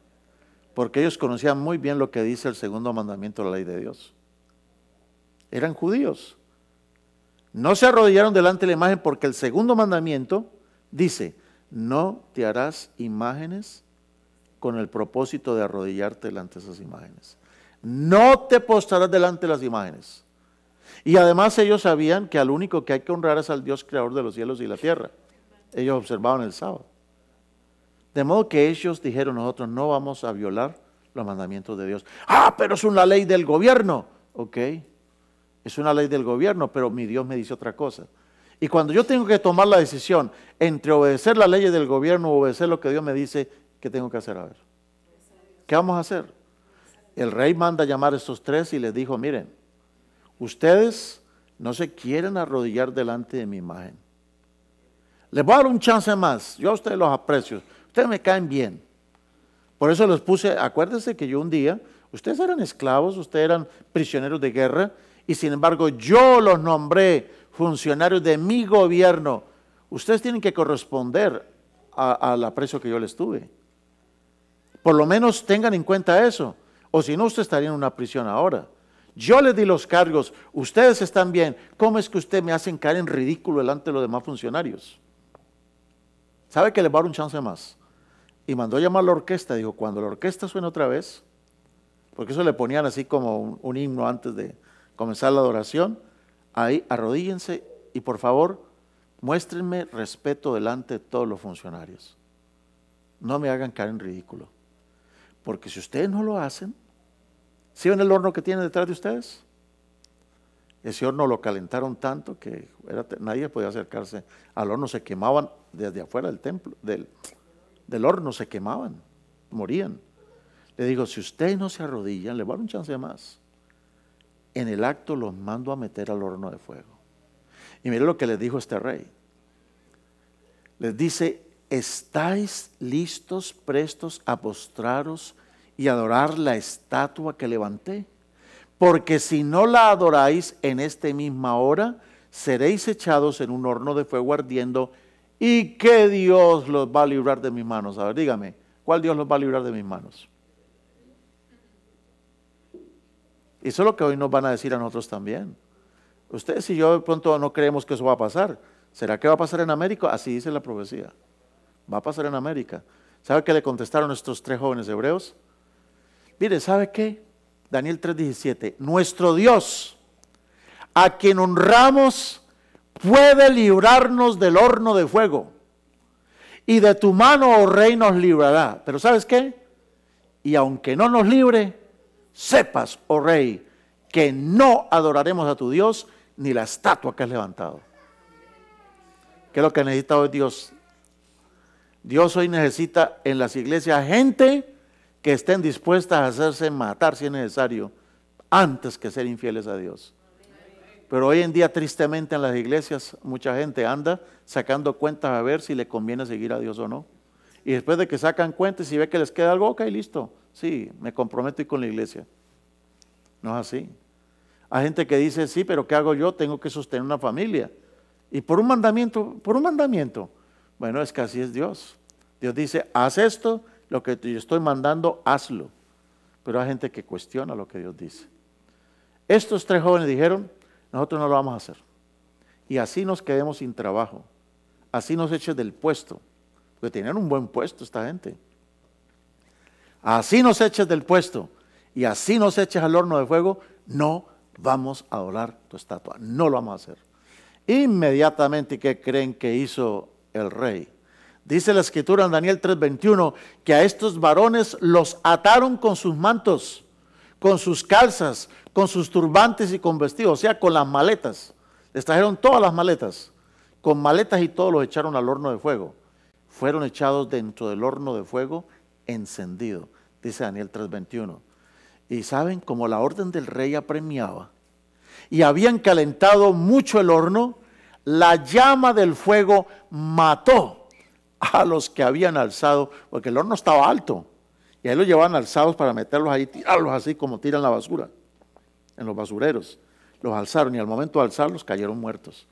Porque ellos conocían muy bien lo que dice el segundo mandamiento de la ley de Dios. Eran judíos. No se arrodillaron delante de la imagen porque el segundo mandamiento dice, no te harás imágenes con el propósito de arrodillarte delante de esas imágenes. No te postrarás delante de las imágenes. Y además ellos sabían que al único que hay que honrar es al Dios creador de los cielos y la tierra. Ellos observaban el sábado. De modo que ellos dijeron, nosotros no vamos a violar los mandamientos de Dios. Ah, pero es una ley del gobierno. Ok, es una ley del gobierno, pero mi Dios me dice otra cosa. Y cuando yo tengo que tomar la decisión entre obedecer la ley del gobierno o obedecer lo que Dios me dice, ¿qué tengo que hacer? A ver, ¿qué vamos a hacer? El rey manda a llamar a estos tres y les dijo, miren, Ustedes no se quieren arrodillar delante de mi imagen. Les voy a dar un chance más. Yo a ustedes los aprecio. Ustedes me caen bien. Por eso les puse, acuérdense que yo un día, ustedes eran esclavos, ustedes eran prisioneros de guerra, y sin embargo yo los nombré funcionarios de mi gobierno. Ustedes tienen que corresponder al aprecio que yo les tuve. Por lo menos tengan en cuenta eso. O si no, ustedes estarían en una prisión ahora. Yo les di los cargos, ustedes están bien. ¿Cómo es que usted me hacen caer en ridículo delante de los demás funcionarios? ¿Sabe que les va a dar un chance más? Y mandó a llamar a la orquesta, dijo, cuando la orquesta suene otra vez, porque eso le ponían así como un, un himno antes de comenzar la adoración, ahí arrodíllense y por favor muéstrenme respeto delante de todos los funcionarios. No me hagan caer en ridículo. Porque si ustedes no lo hacen, ¿Sí ven el horno que tiene detrás de ustedes? Ese horno lo calentaron tanto que nadie podía acercarse al horno, se quemaban desde afuera del templo, del, del horno se quemaban, morían. Le digo, si ustedes no se arrodillan, le voy a dar un chance más. En el acto los mando a meter al horno de fuego. Y mire lo que les dijo este rey. Les dice, estáis listos, prestos a postraros y adorar la estatua que levanté. Porque si no la adoráis en esta misma hora, seréis echados en un horno de fuego ardiendo. ¿Y qué Dios los va a librar de mis manos? A ver, dígame, ¿cuál Dios los va a librar de mis manos? Eso es lo que hoy nos van a decir a nosotros también. Ustedes y yo de pronto no creemos que eso va a pasar. ¿Será que va a pasar en América? Así dice la profecía. Va a pasar en América. ¿Sabe qué le contestaron estos tres jóvenes hebreos? Mire, ¿sabe qué? Daniel 3:17, nuestro Dios, a quien honramos, puede librarnos del horno de fuego. Y de tu mano, oh rey, nos librará. Pero ¿sabes qué? Y aunque no nos libre, sepas, oh rey, que no adoraremos a tu Dios ni la estatua que has levantado. ¿Qué es lo que necesita hoy Dios? Dios hoy necesita en las iglesias gente que estén dispuestas a hacerse matar si es necesario, antes que ser infieles a Dios. Pero hoy en día, tristemente, en las iglesias, mucha gente anda sacando cuentas a ver si le conviene seguir a Dios o no. Y después de que sacan cuentas y ve que les queda algo, ok, listo. Sí, me comprometo y con la iglesia. No es así. Hay gente que dice, sí, pero ¿qué hago yo? Tengo que sostener una familia. Y por un mandamiento, por un mandamiento. Bueno, es que así es Dios. Dios dice, haz esto lo que yo estoy mandando, hazlo. Pero hay gente que cuestiona lo que Dios dice. Estos tres jóvenes dijeron, nosotros no lo vamos a hacer. Y así nos quedemos sin trabajo. Así nos eches del puesto. Porque tenían un buen puesto esta gente. Así nos eches del puesto y así nos eches al horno de fuego, no vamos a adorar tu estatua. No lo vamos a hacer. Inmediatamente, ¿qué creen que hizo el rey? Dice la escritura en Daniel 3:21 que a estos varones los ataron con sus mantos, con sus calzas, con sus turbantes y con vestidos, o sea, con las maletas. Les trajeron todas las maletas, con maletas y todo los echaron al horno de fuego. Fueron echados dentro del horno de fuego encendido, dice Daniel 3:21. Y saben, como la orden del rey apremiaba, y habían calentado mucho el horno, la llama del fuego mató a los que habían alzado, porque el horno estaba alto, y ahí los llevaban alzados para meterlos ahí, tirarlos así como tiran la basura, en los basureros. Los alzaron y al momento de alzarlos cayeron muertos.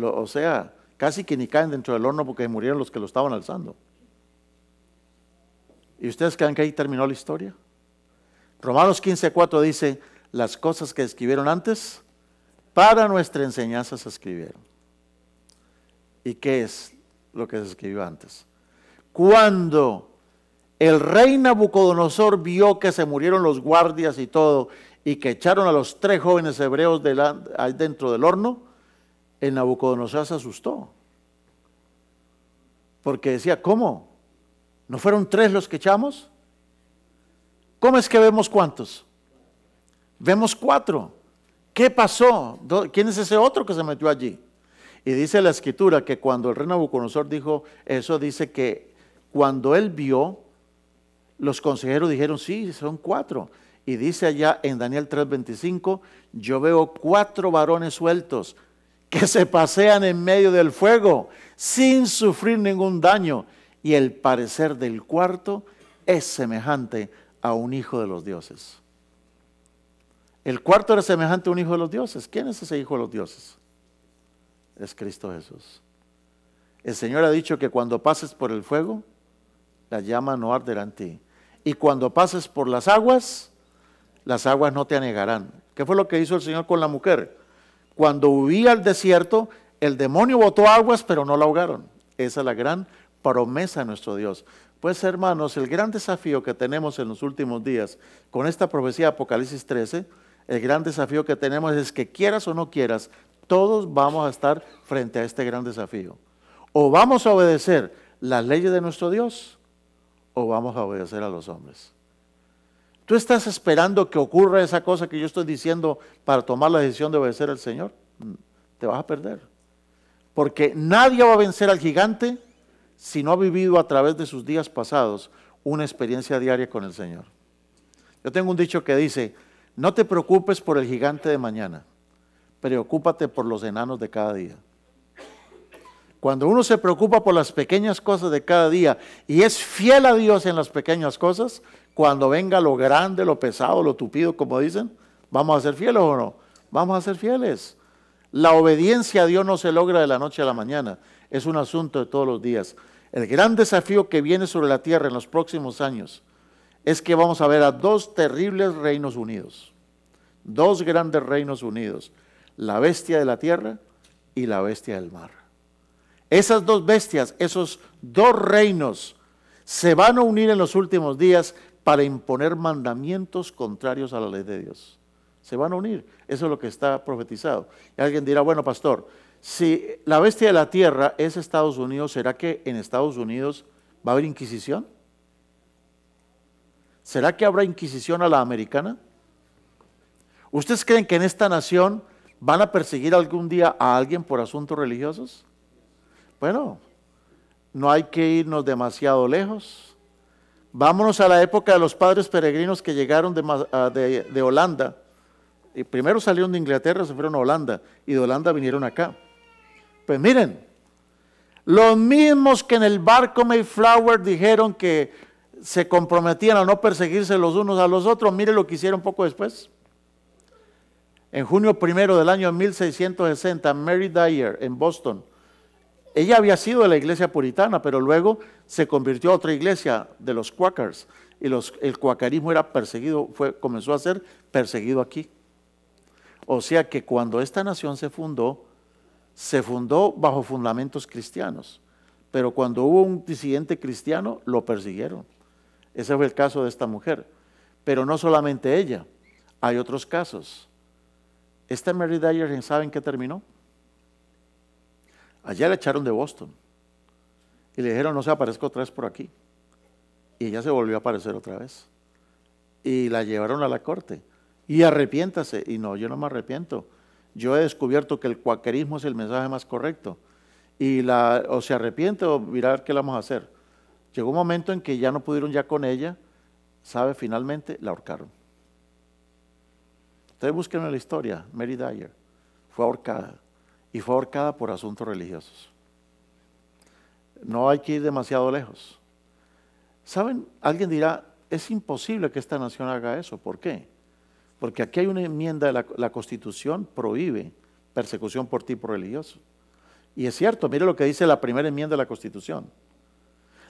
o sea, casi que ni caen dentro del horno porque murieron los que lo estaban alzando. ¿Y ustedes creen que ahí terminó la historia? Romanos 15:4 dice, las cosas que escribieron antes, para nuestra enseñanza se escribieron. ¿Y qué es? lo que se escribió antes. Cuando el rey Nabucodonosor vio que se murieron los guardias y todo, y que echaron a los tres jóvenes hebreos de dentro del horno, el Nabucodonosor se asustó. Porque decía, ¿cómo? ¿No fueron tres los que echamos? ¿Cómo es que vemos cuántos? Vemos cuatro. ¿Qué pasó? ¿Quién es ese otro que se metió allí? Y dice la escritura que cuando el rey Nabucodonosor dijo eso, dice que cuando él vio, los consejeros dijeron, sí, son cuatro. Y dice allá en Daniel 3:25, yo veo cuatro varones sueltos que se pasean en medio del fuego sin sufrir ningún daño. Y el parecer del cuarto es semejante a un hijo de los dioses. El cuarto era semejante a un hijo de los dioses. ¿Quién es ese hijo de los dioses? es Cristo Jesús. El Señor ha dicho que cuando pases por el fuego, la llama no arderá en ti. Y cuando pases por las aguas, las aguas no te anegarán. ¿Qué fue lo que hizo el Señor con la mujer? Cuando huía al desierto, el demonio botó aguas, pero no la ahogaron. Esa es la gran promesa de nuestro Dios. Pues hermanos, el gran desafío que tenemos en los últimos días con esta profecía de Apocalipsis 13, el gran desafío que tenemos es que quieras o no quieras, todos vamos a estar frente a este gran desafío. O vamos a obedecer las leyes de nuestro Dios o vamos a obedecer a los hombres. ¿Tú estás esperando que ocurra esa cosa que yo estoy diciendo para tomar la decisión de obedecer al Señor? Te vas a perder. Porque nadie va a vencer al gigante si no ha vivido a través de sus días pasados una experiencia diaria con el Señor. Yo tengo un dicho que dice, no te preocupes por el gigante de mañana preocúpate por los enanos de cada día. Cuando uno se preocupa por las pequeñas cosas de cada día y es fiel a Dios en las pequeñas cosas, cuando venga lo grande, lo pesado, lo tupido, como dicen, ¿vamos a ser fieles o no? Vamos a ser fieles. La obediencia a Dios no se logra de la noche a la mañana, es un asunto de todos los días. El gran desafío que viene sobre la tierra en los próximos años es que vamos a ver a dos terribles reinos unidos, dos grandes reinos unidos la bestia de la tierra y la bestia del mar. Esas dos bestias, esos dos reinos, se van a unir en los últimos días para imponer mandamientos contrarios a la ley de Dios. Se van a unir, eso es lo que está profetizado. Y alguien dirá, bueno, pastor, si la bestia de la tierra es Estados Unidos, ¿será que en Estados Unidos va a haber inquisición? ¿Será que habrá inquisición a la americana? ¿Ustedes creen que en esta nación ¿Van a perseguir algún día a alguien por asuntos religiosos? Bueno, no hay que irnos demasiado lejos. Vámonos a la época de los padres peregrinos que llegaron ah, de, Holanda. Y primero salieron de Inglaterra, se fueron a Holanda y de Holanda vinieron acá. Pues miren, los mismos que en el barco Mayflower dijeron que se comprometían a no perseguirse los unos a los otros, miren lo que hicieron poco después. En junio primero del año 1660, Mary Dyer en Boston. Ella había sido de la iglesia puritana, pero luego se convirtió a otra iglesia de los Quakers y el cuacarismo era perseguido, fue, comenzó a ser perseguido aquí. O sea que cuando esta nación se fundó, se fundó bajo fundamentos cristianos, pero cuando hubo un disidente cristiano, lo persiguieron. Ese fue el caso de esta mujer. Pero no solamente ella, hay otros casos. Esta Mary Dyer, ¿saben qué terminó? Allá la echaron de Boston y le dijeron, no se aparezca otra vez por aquí. Y ella se volvió a aparecer otra vez. Y la llevaron a la corte. Y arrepiéntase. Y no, yo no me arrepiento. Yo he descubierto que el cuaquerismo es el mensaje más correcto. Y la, o se arrepiente o mirar qué le vamos a hacer. Llegó un momento en que ya no pudieron ya con ella. ¿Sabe? Finalmente la ahorcaron. Ustedes busquen en la historia, Mary Dyer fue ahorcada y fue ahorcada por asuntos religiosos. No hay que ir demasiado lejos. ¿Saben? Alguien dirá, es imposible que esta nación haga eso. ¿Por qué? Porque aquí hay una enmienda de la, la Constitución prohíbe persecución por tipo religioso. Y es cierto, mire lo que dice la primera enmienda de la Constitución.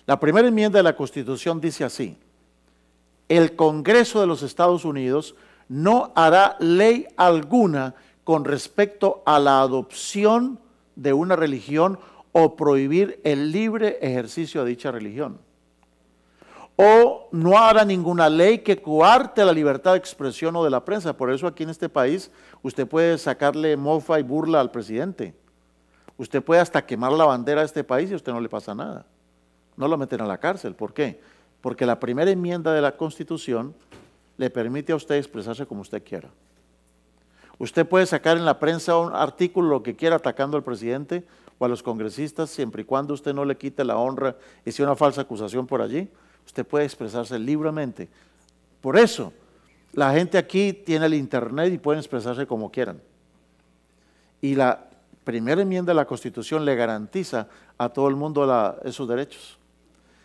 La primera enmienda de la Constitución dice así, el Congreso de los Estados Unidos no hará ley alguna con respecto a la adopción de una religión o prohibir el libre ejercicio de dicha religión. O no hará ninguna ley que coarte la libertad de expresión o de la prensa. Por eso aquí en este país usted puede sacarle mofa y burla al presidente. Usted puede hasta quemar la bandera de este país y a usted no le pasa nada. No lo meten a la cárcel. ¿Por qué? Porque la primera enmienda de la Constitución le permite a usted expresarse como usted quiera. Usted puede sacar en la prensa un artículo lo que quiera atacando al presidente o a los congresistas, siempre y cuando usted no le quite la honra y sea una falsa acusación por allí. Usted puede expresarse libremente. Por eso, la gente aquí tiene el Internet y pueden expresarse como quieran. Y la primera enmienda de la Constitución le garantiza a todo el mundo esos derechos.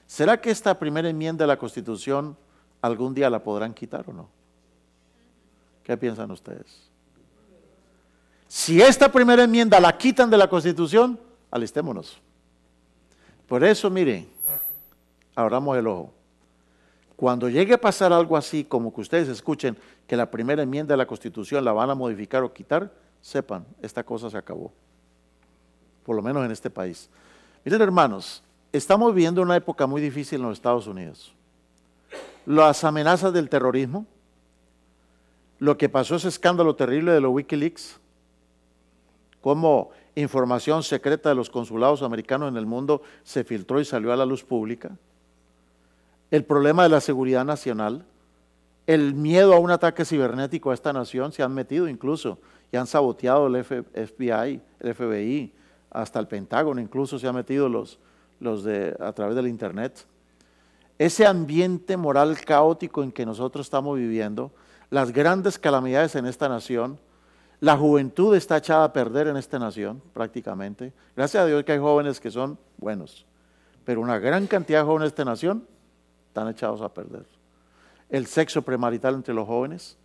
¿Será que esta primera enmienda de la Constitución ¿Algún día la podrán quitar o no? ¿Qué piensan ustedes? Si esta primera enmienda la quitan de la Constitución, alistémonos. Por eso, miren, abramos el ojo. Cuando llegue a pasar algo así, como que ustedes escuchen que la primera enmienda de la Constitución la van a modificar o quitar, sepan, esta cosa se acabó. Por lo menos en este país. Miren, hermanos, estamos viviendo una época muy difícil en los Estados Unidos las amenazas del terrorismo, lo que pasó ese escándalo terrible de los Wikileaks, cómo información secreta de los consulados americanos en el mundo se filtró y salió a la luz pública, el problema de la seguridad nacional, el miedo a un ataque cibernético a esta nación, se han metido incluso y han saboteado el FBI, el FBI, hasta el Pentágono, incluso se han metido los, los de, a través del Internet ese ambiente moral caótico en que nosotros estamos viviendo, las grandes calamidades en esta nación, la juventud está echada a perder en esta nación prácticamente. Gracias a Dios que hay jóvenes que son buenos, pero una gran cantidad de jóvenes de esta nación están echados a perder. El sexo premarital entre los jóvenes,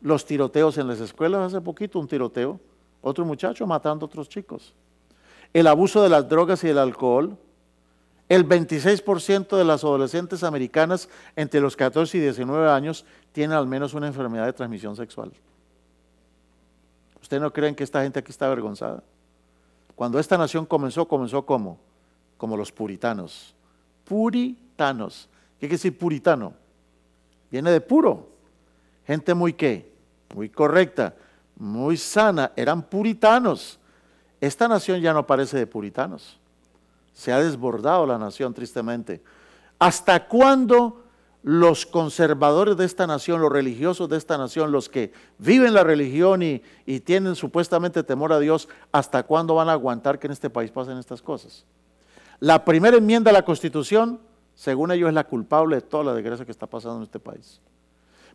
los tiroteos en las escuelas, hace poquito un tiroteo, otro muchacho matando a otros chicos. El abuso de las drogas y el alcohol, el 26% de las adolescentes americanas entre los 14 y 19 años tienen al menos una enfermedad de transmisión sexual. ¿Ustedes no creen que esta gente aquí está avergonzada? Cuando esta nación comenzó, comenzó como? Como los puritanos. Puritanos. ¿Qué quiere decir puritano? Viene de puro. Gente muy qué? Muy correcta, muy sana. Eran puritanos. Esta nación ya no parece de puritanos. Se ha desbordado la nación, tristemente. ¿Hasta cuándo los conservadores de esta nación, los religiosos de esta nación, los que viven la religión y, tienen supuestamente temor a Dios, hasta cuándo van a aguantar que en este país pasen estas cosas? La primera enmienda a la Constitución, según ellos, es la culpable de toda la desgracia que está pasando en este país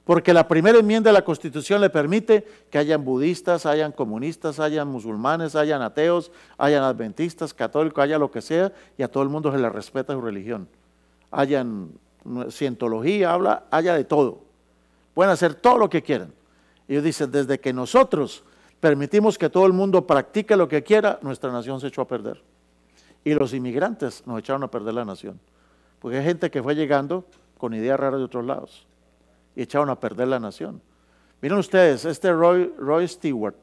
porque la primera enmienda de la Constitución le permite que hayan budistas, hayan comunistas, hayan musulmanes, hayan ateos, hayan adventistas, católicos, haya lo que sea, y a todo el mundo se le respeta su religión. Hayan cientología, habla, haya de todo. Pueden hacer todo lo que quieran. Ellos dicen, desde que nosotros permitimos que todo el mundo practique lo que quiera, nuestra nación se echó a perder. Y los inmigrantes nos echaron a perder la nación. Porque hay gente que fue llegando con ideas raras de otros lados y echaron a perder la nación. Miren ustedes, este Roy, Stewart,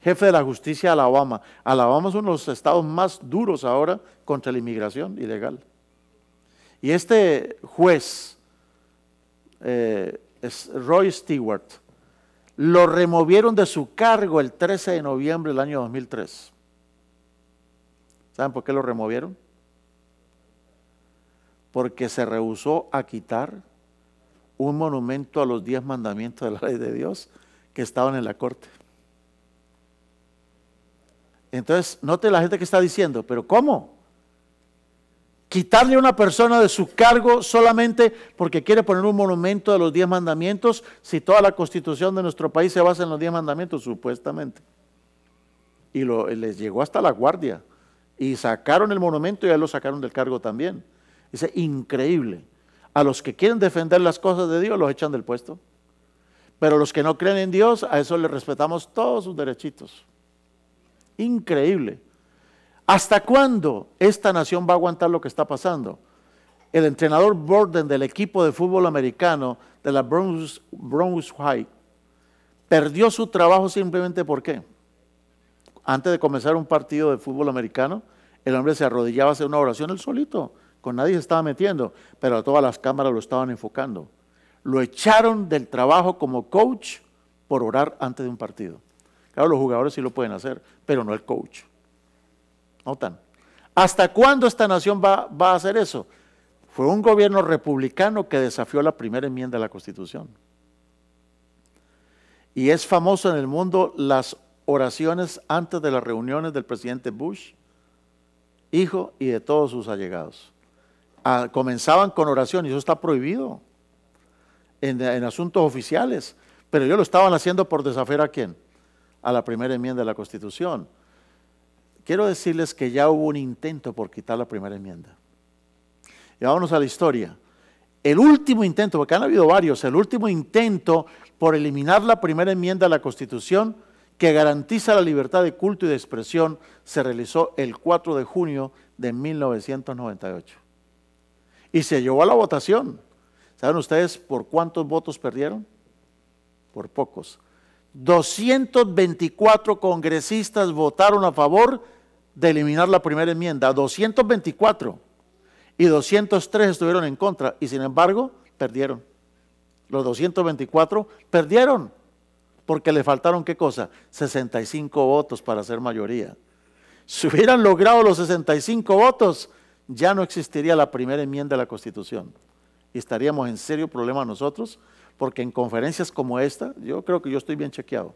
jefe de la justicia de Alabama. Alabama es uno de los estados más duros ahora contra la inmigración ilegal. Y este juez, eh, es Roy Stewart, lo removieron de su cargo el 13 de noviembre del año 2003. ¿Saben por qué lo removieron? Porque se rehusó a quitar un monumento a los diez mandamientos de la ley de Dios que estaban en la corte. Entonces, note la gente que está diciendo, pero ¿cómo? Quitarle a una persona de su cargo solamente porque quiere poner un monumento a los diez mandamientos si toda la constitución de nuestro país se basa en los diez mandamientos, supuestamente. Y lo, les llegó hasta la guardia. Y sacaron el monumento y él lo sacaron del cargo también. Dice, increíble a los que quieren defender las cosas de Dios los echan del puesto. Pero los que no creen en Dios, a eso les respetamos todos sus derechitos. Increíble. ¿Hasta cuándo esta nación va a aguantar lo que está pasando? El entrenador Borden del equipo de fútbol americano de la Bronx, Bronx High perdió su trabajo simplemente porque antes de comenzar un partido de fútbol americano, el hombre se arrodillaba a hacer una oración él solito nadie se estaba metiendo, pero todas las cámaras lo estaban enfocando. Lo echaron del trabajo como coach por orar antes de un partido. Claro, los jugadores sí lo pueden hacer, pero no el coach. Notan. ¿Hasta cuándo esta nación va, va a hacer eso? Fue un gobierno republicano que desafió la primera enmienda de la Constitución. Y es famoso en el mundo las oraciones antes de las reuniones del presidente Bush, hijo y de todos sus allegados comenzaban con oración y eso está prohibido en, asuntos oficiales. Pero ellos lo estaban haciendo por desafiar a quién? A la primera enmienda de la Constitución. Quiero decirles que ya hubo un intento por quitar la primera enmienda. Y vámonos a la historia. El último intento, porque han habido varios, el último intento por eliminar la primera enmienda de la Constitución que garantiza la libertad de culto y de expresión se realizó el 4 de junio de 1998 y se llevó a la votación. ¿Saben ustedes por cuántos votos perdieron? Por pocos. 224 congresistas votaron a favor de eliminar la primera enmienda, 224. Y 203 estuvieron en contra y sin embargo perdieron. Los 224 perdieron porque le faltaron qué cosa? 65 votos para ser mayoría. Si hubieran logrado los 65 votos, ya no existiría la primera enmienda a la Constitución. Y estaríamos en serio problema nosotros, porque en conferencias como esta, yo creo que yo estoy bien chequeado,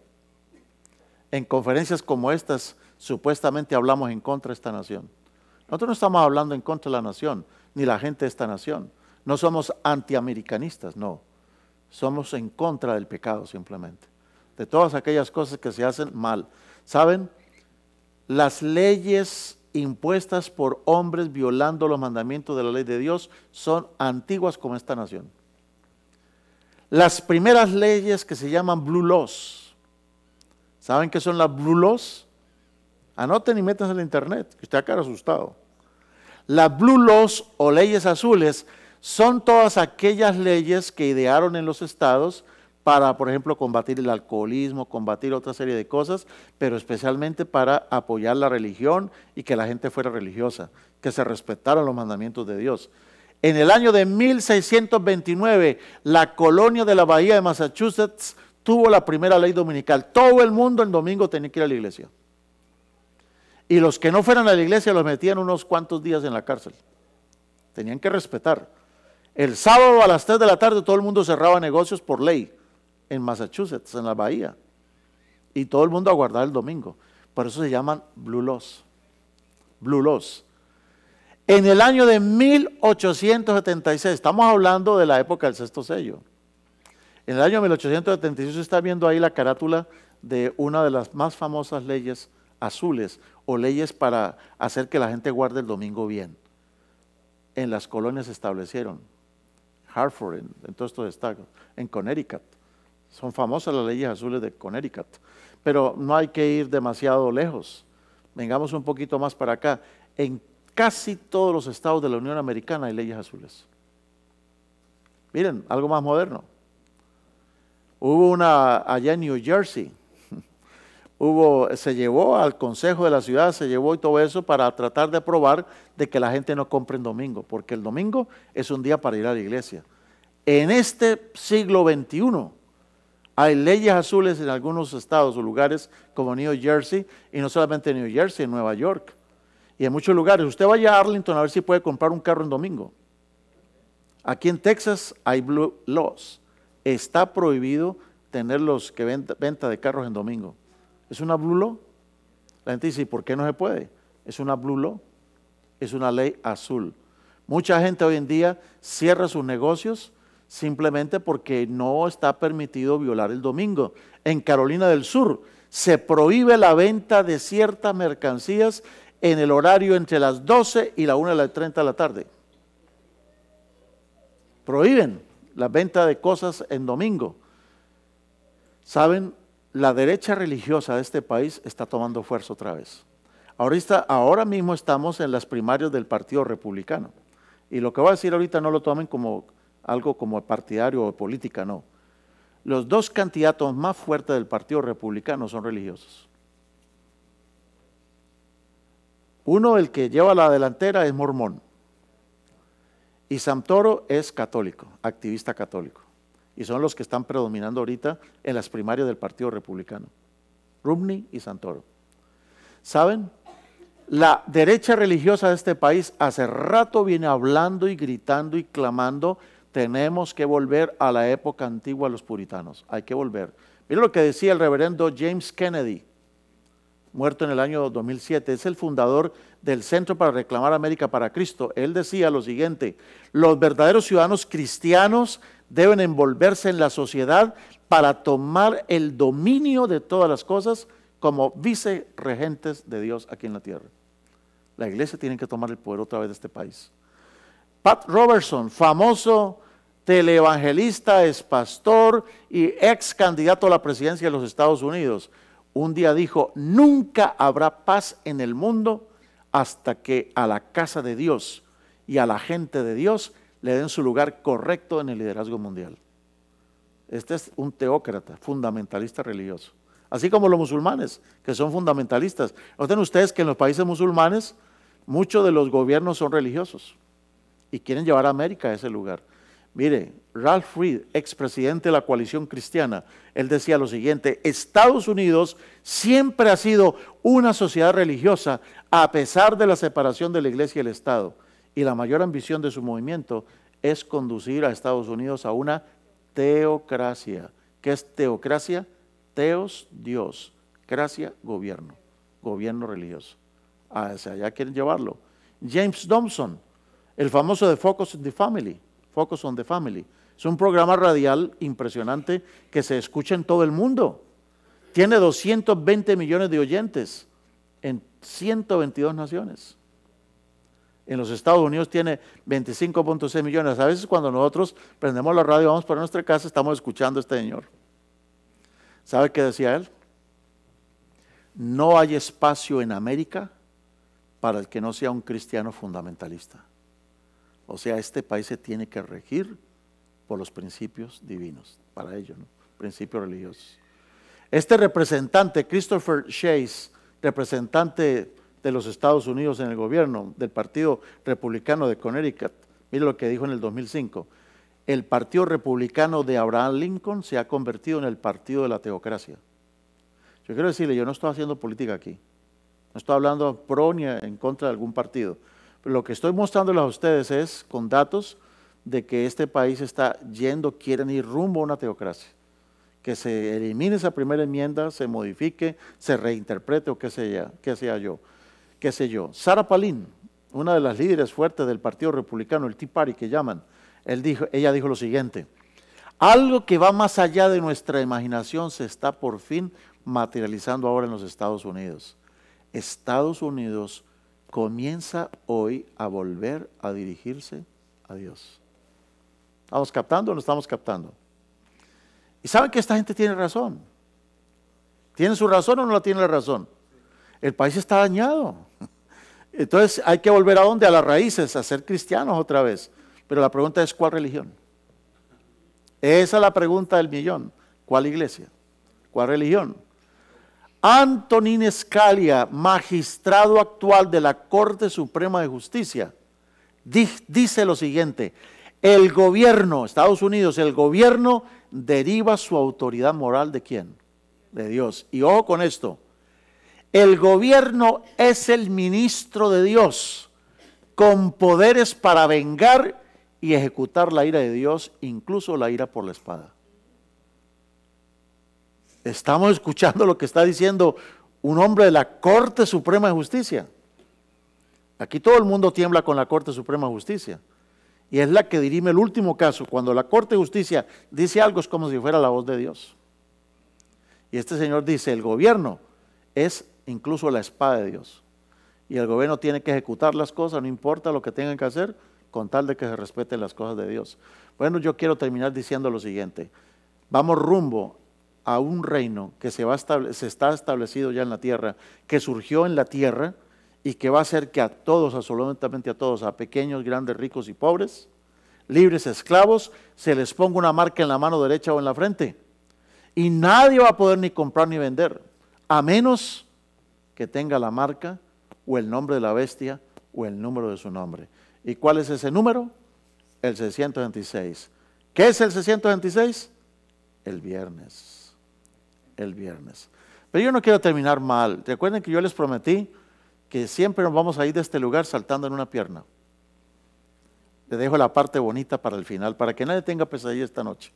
en conferencias como estas supuestamente hablamos en contra de esta nación. Nosotros no estamos hablando en contra de la nación, ni la gente de esta nación. No somos antiamericanistas, no. Somos en contra del pecado simplemente, de todas aquellas cosas que se hacen mal. ¿Saben? Las leyes impuestas por hombres violando los mandamientos de la ley de Dios son antiguas como esta nación. Las primeras leyes que se llaman blue laws, ¿saben qué son las blue laws? Anoten y métanse en la internet, que usted acá asustado. Las blue laws o leyes azules son todas aquellas leyes que idearon en los estados para, por ejemplo, combatir el alcoholismo, combatir otra serie de cosas, pero especialmente para apoyar la religión y que la gente fuera religiosa, que se respetaran los mandamientos de Dios. En el año de 1629, la colonia de la Bahía de Massachusetts tuvo la primera ley dominical. Todo el mundo el domingo tenía que ir a la iglesia. Y los que no fueran a la iglesia los metían unos cuantos días en la cárcel. Tenían que respetar. El sábado a las 3 de la tarde todo el mundo cerraba negocios por ley en Massachusetts, en la bahía. Y todo el mundo a guardar el domingo. Por eso se llaman Blue Laws. Blue Laws. En el año de 1876, estamos hablando de la época del sexto sello. En el año 1876 está viendo ahí la carátula de una de las más famosas leyes azules o leyes para hacer que la gente guarde el domingo bien. En las colonias se establecieron, Hartford, en, en todos estos estados, en Connecticut, son famosas las leyes azules de Connecticut, pero no hay que ir demasiado lejos. Vengamos un poquito más para acá. En casi todos los estados de la Unión Americana hay leyes azules. Miren, algo más moderno. Hubo una allá en New Jersey. [laughs] Hubo, se llevó al consejo de la ciudad, se llevó y todo eso para tratar de aprobar de que la gente no compre en domingo, porque el domingo es un día para ir a la iglesia. En este siglo XXI, hay leyes azules en algunos estados o lugares como New Jersey, y no solamente en New Jersey, en Nueva York. Y en muchos lugares. Usted vaya a Arlington a ver si puede comprar un carro en domingo. Aquí en Texas hay blue laws. Está prohibido tener los que venta, venta de carros en domingo. ¿Es una blue law? La gente dice, ¿y por qué no se puede? Es una blue law. Es una ley azul. Mucha gente hoy en día cierra sus negocios simplemente porque no está permitido violar el domingo. En Carolina del Sur se prohíbe la venta de ciertas mercancías en el horario entre las 12 y la 1 de la 30 de la tarde. Prohíben la venta de cosas en domingo. Saben, la derecha religiosa de este país está tomando fuerza otra vez. Ahorita, ahora mismo estamos en las primarias del Partido Republicano. Y lo que voy a decir ahorita no lo tomen como algo como partidario o política, no. Los dos candidatos más fuertes del Partido Republicano son religiosos. Uno, el que lleva la delantera, es mormón. Y Santoro es católico, activista católico. Y son los que están predominando ahorita en las primarias del Partido Republicano. Romney y Santoro. ¿Saben? La derecha religiosa de este país hace rato viene hablando y gritando y clamando tenemos que volver a la época antigua a los puritanos. Hay que volver. Mira lo que decía el reverendo James Kennedy, muerto en el año 2007. Es el fundador del Centro para Reclamar América para Cristo. Él decía lo siguiente, los verdaderos ciudadanos cristianos deben envolverse en la sociedad para tomar el dominio de todas las cosas como viceregentes de Dios aquí en la tierra. La iglesia tiene que tomar el poder otra vez de este país. Pat Robertson, famoso televangelista, es pastor y ex candidato a la presidencia de los Estados Unidos, un día dijo, nunca habrá paz en el mundo hasta que a la casa de Dios y a la gente de Dios le den su lugar correcto en el liderazgo mundial. Este es un teócrata, fundamentalista religioso. Así como los musulmanes, que son fundamentalistas. Noten ustedes que en los países musulmanes muchos de los gobiernos son religiosos y quieren llevar a América a ese lugar. Mire, Ralph Reed, expresidente de la coalición cristiana, él decía lo siguiente, Estados Unidos siempre ha sido una sociedad religiosa a pesar de la separación de la iglesia y el Estado. Y la mayor ambición de su movimiento es conducir a Estados Unidos a una teocracia. ¿Qué es teocracia? Teos, Dios. Gracia, gobierno. Gobierno religioso. Hacia ah, allá quieren llevarlo. James Thompson, el famoso de Focus on the Family, Focus on the Family. Es un programa radial impresionante que se escucha en todo el mundo. Tiene 220 millones de oyentes en 122 naciones. En los Estados Unidos tiene 25.6 millones. A veces cuando nosotros prendemos la radio, vamos para nuestra casa, estamos escuchando a este señor. ¿Sabe qué decía él? No hay espacio en América para el que no sea un cristiano fundamentalista. O sea, este país se tiene que regir por los principios divinos, para ello, ¿no? principios religiosos. Este representante, Christopher Chase, representante de los Estados Unidos en el gobierno del Partido Republicano de Connecticut, mire lo que dijo en el 2005, el Partido Republicano de Abraham Lincoln se ha convertido en el partido de la teocracia. Yo quiero decirle, yo no estoy haciendo política aquí, no estoy hablando pro ni en contra de algún partido. Lo que estoy mostrándoles a ustedes es con datos de que este país está yendo, quieren ir rumbo a una teocracia. Que se elimine esa primera enmienda, se modifique, se reinterprete o qué sea, qué sea yo. Qué sé yo. Sara Palin, una de las líderes fuertes del Partido Republicano, el Tea Party que llaman, ella dijo lo siguiente. Algo que va más allá de nuestra imaginación se está por fin materializando ahora en los Estados Unidos. Estados Unidos comienza hoy a volver a dirigirse a Dios. ¿Estamos captando o no estamos captando? Y saben que esta gente tiene razón. ¿Tiene su razón o no la tiene la razón? El país está dañado. Entonces hay que volver a dónde? A las raíces, a ser cristianos otra vez. Pero la pregunta es, ¿cuál religión? Esa es la pregunta del millón. ¿Cuál iglesia? ¿Cuál religión? Antonín Escalia, magistrado actual de la Corte Suprema de Justicia, dice lo siguiente, el gobierno, Estados Unidos, el gobierno deriva su autoridad moral de quién? De Dios. Y ojo con esto, el gobierno es el ministro de Dios, con poderes para vengar y ejecutar la ira de Dios, incluso la ira por la espada. Estamos escuchando lo que está diciendo un hombre de la Corte Suprema de Justicia. Aquí todo el mundo tiembla con la Corte Suprema de Justicia. Y es la que dirime el último caso. Cuando la Corte de Justicia dice algo es como si fuera la voz de Dios. Y este señor dice, el gobierno es incluso la espada de Dios. Y el gobierno tiene que ejecutar las cosas, no importa lo que tengan que hacer, con tal de que se respeten las cosas de Dios. Bueno, yo quiero terminar diciendo lo siguiente. Vamos rumbo a un reino que se, va se está establecido ya en la tierra, que surgió en la tierra y que va a hacer que a todos, absolutamente a todos, a pequeños, grandes, ricos y pobres, libres, esclavos, se les ponga una marca en la mano derecha o en la frente. Y nadie va a poder ni comprar ni vender, a menos que tenga la marca o el nombre de la bestia o el número de su nombre. ¿Y cuál es ese número? El 626. ¿Qué es el 626? El viernes el viernes. Pero yo no quiero terminar mal. Recuerden que yo les prometí que siempre nos vamos a ir de este lugar saltando en una pierna. Le dejo la parte bonita para el final, para que nadie tenga pesadilla esta noche.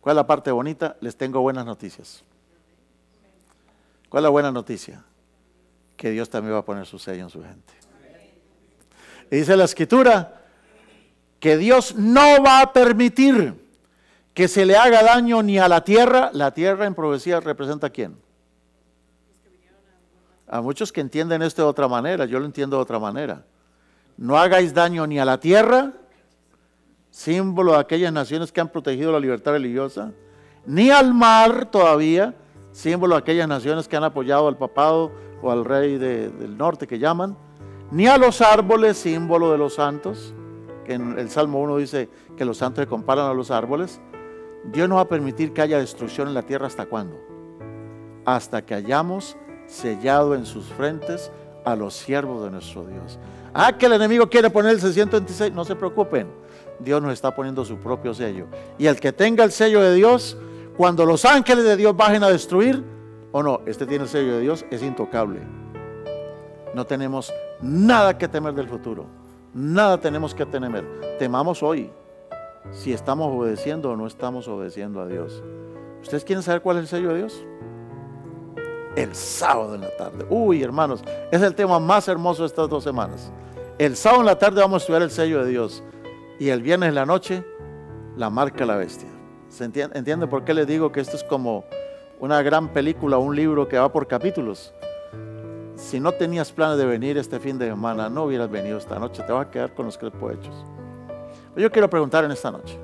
¿Cuál es la parte bonita? Les tengo buenas noticias. ¿Cuál es la buena noticia? Que Dios también va a poner su sello en su gente. Y dice la escritura que Dios no va a permitir que se le haga daño ni a la tierra, la tierra en profecía representa a quién? A muchos que entienden esto de otra manera, yo lo entiendo de otra manera. No hagáis daño ni a la tierra, símbolo de aquellas naciones que han protegido la libertad religiosa, ni al mar todavía, símbolo de aquellas naciones que han apoyado al papado o al rey del norte que llaman, ni a los árboles, símbolo de los santos, que en el Salmo 1 dice que los santos se comparan a los árboles, Dios no va a permitir que haya destrucción en la tierra hasta cuándo? Hasta que hayamos sellado en sus frentes a los siervos de nuestro Dios. Ah, que el enemigo quiere poner el 626, no se preocupen. Dios nos está poniendo su propio sello. Y el que tenga el sello de Dios, cuando los ángeles de Dios bajen a destruir, o no, este tiene el sello de Dios, es intocable. No tenemos nada que temer del futuro. Nada tenemos que temer. Temamos hoy si estamos obedeciendo o no estamos obedeciendo a Dios. ¿Ustedes quieren saber cuál es el sello de Dios? El sábado en la tarde. Uy, hermanos, es el tema más hermoso de estas dos semanas. El sábado en la tarde vamos a estudiar el sello de Dios. Y el viernes en la noche, la marca la bestia. ¿Se entiende, por qué les digo que esto es como una gran película, un libro que va por capítulos? Si no tenías planes de venir este fin de semana, no hubieras venido esta noche. Te vas a quedar con los tres hechos. Yo quiero preguntar en esta noche,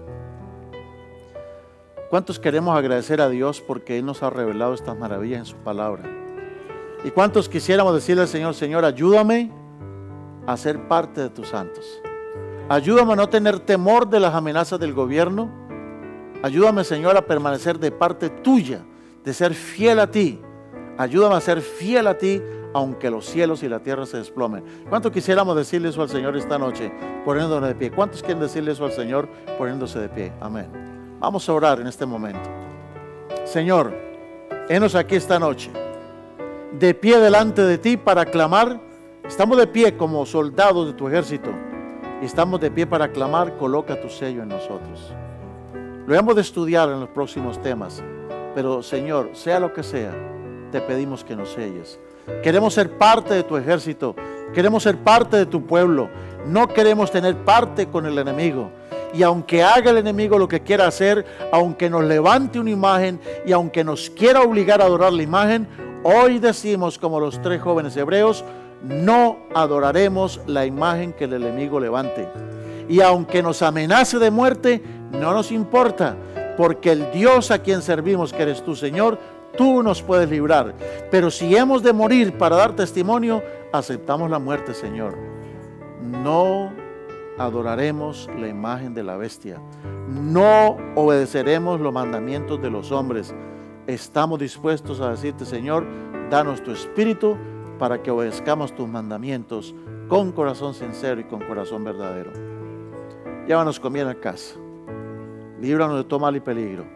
¿cuántos queremos agradecer a Dios porque Él nos ha revelado estas maravillas en su palabra? ¿Y cuántos quisiéramos decirle al Señor, Señor, ayúdame a ser parte de tus santos? Ayúdame a no tener temor de las amenazas del gobierno. Ayúdame, Señor, a permanecer de parte tuya, de ser fiel a ti. Ayúdame a ser fiel a ti aunque los cielos y la tierra se desplomen. ¿Cuánto quisiéramos decirle eso al Señor esta noche, poniéndonos de pie? ¿Cuántos quieren decirle eso al Señor poniéndose de pie? Amén. Vamos a orar en este momento. Señor, henos aquí esta noche, de pie delante de ti para clamar. Estamos de pie como soldados de tu ejército. Y estamos de pie para clamar, coloca tu sello en nosotros. Lo hemos de estudiar en los próximos temas, pero Señor, sea lo que sea, te pedimos que nos selles Queremos ser parte de tu ejército. Queremos ser parte de tu pueblo. No queremos tener parte con el enemigo. Y aunque haga el enemigo lo que quiera hacer, aunque nos levante una imagen y aunque nos quiera obligar a adorar la imagen, hoy decimos como los tres jóvenes hebreos, no adoraremos la imagen que el enemigo levante. Y aunque nos amenace de muerte, no nos importa, porque el Dios a quien servimos, que eres tú, Señor, tú nos puedes librar. Pero si hemos de morir para dar testimonio, aceptamos la muerte, Señor. No adoraremos la imagen de la bestia. No obedeceremos los mandamientos de los hombres. Estamos dispuestos a decirte, Señor, danos tu espíritu para que obedezcamos tus mandamientos con corazón sincero y con corazón verdadero. Llévanos con bien a casa. Líbranos de todo mal y peligro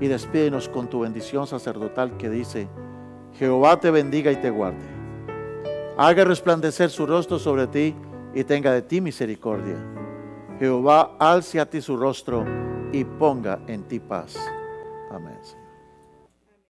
y despídenos con tu bendición sacerdotal que dice, Jehová te bendiga y te guarde. Haga resplandecer su rostro sobre ti y tenga de ti misericordia. Jehová alce a ti su rostro y ponga en ti paz.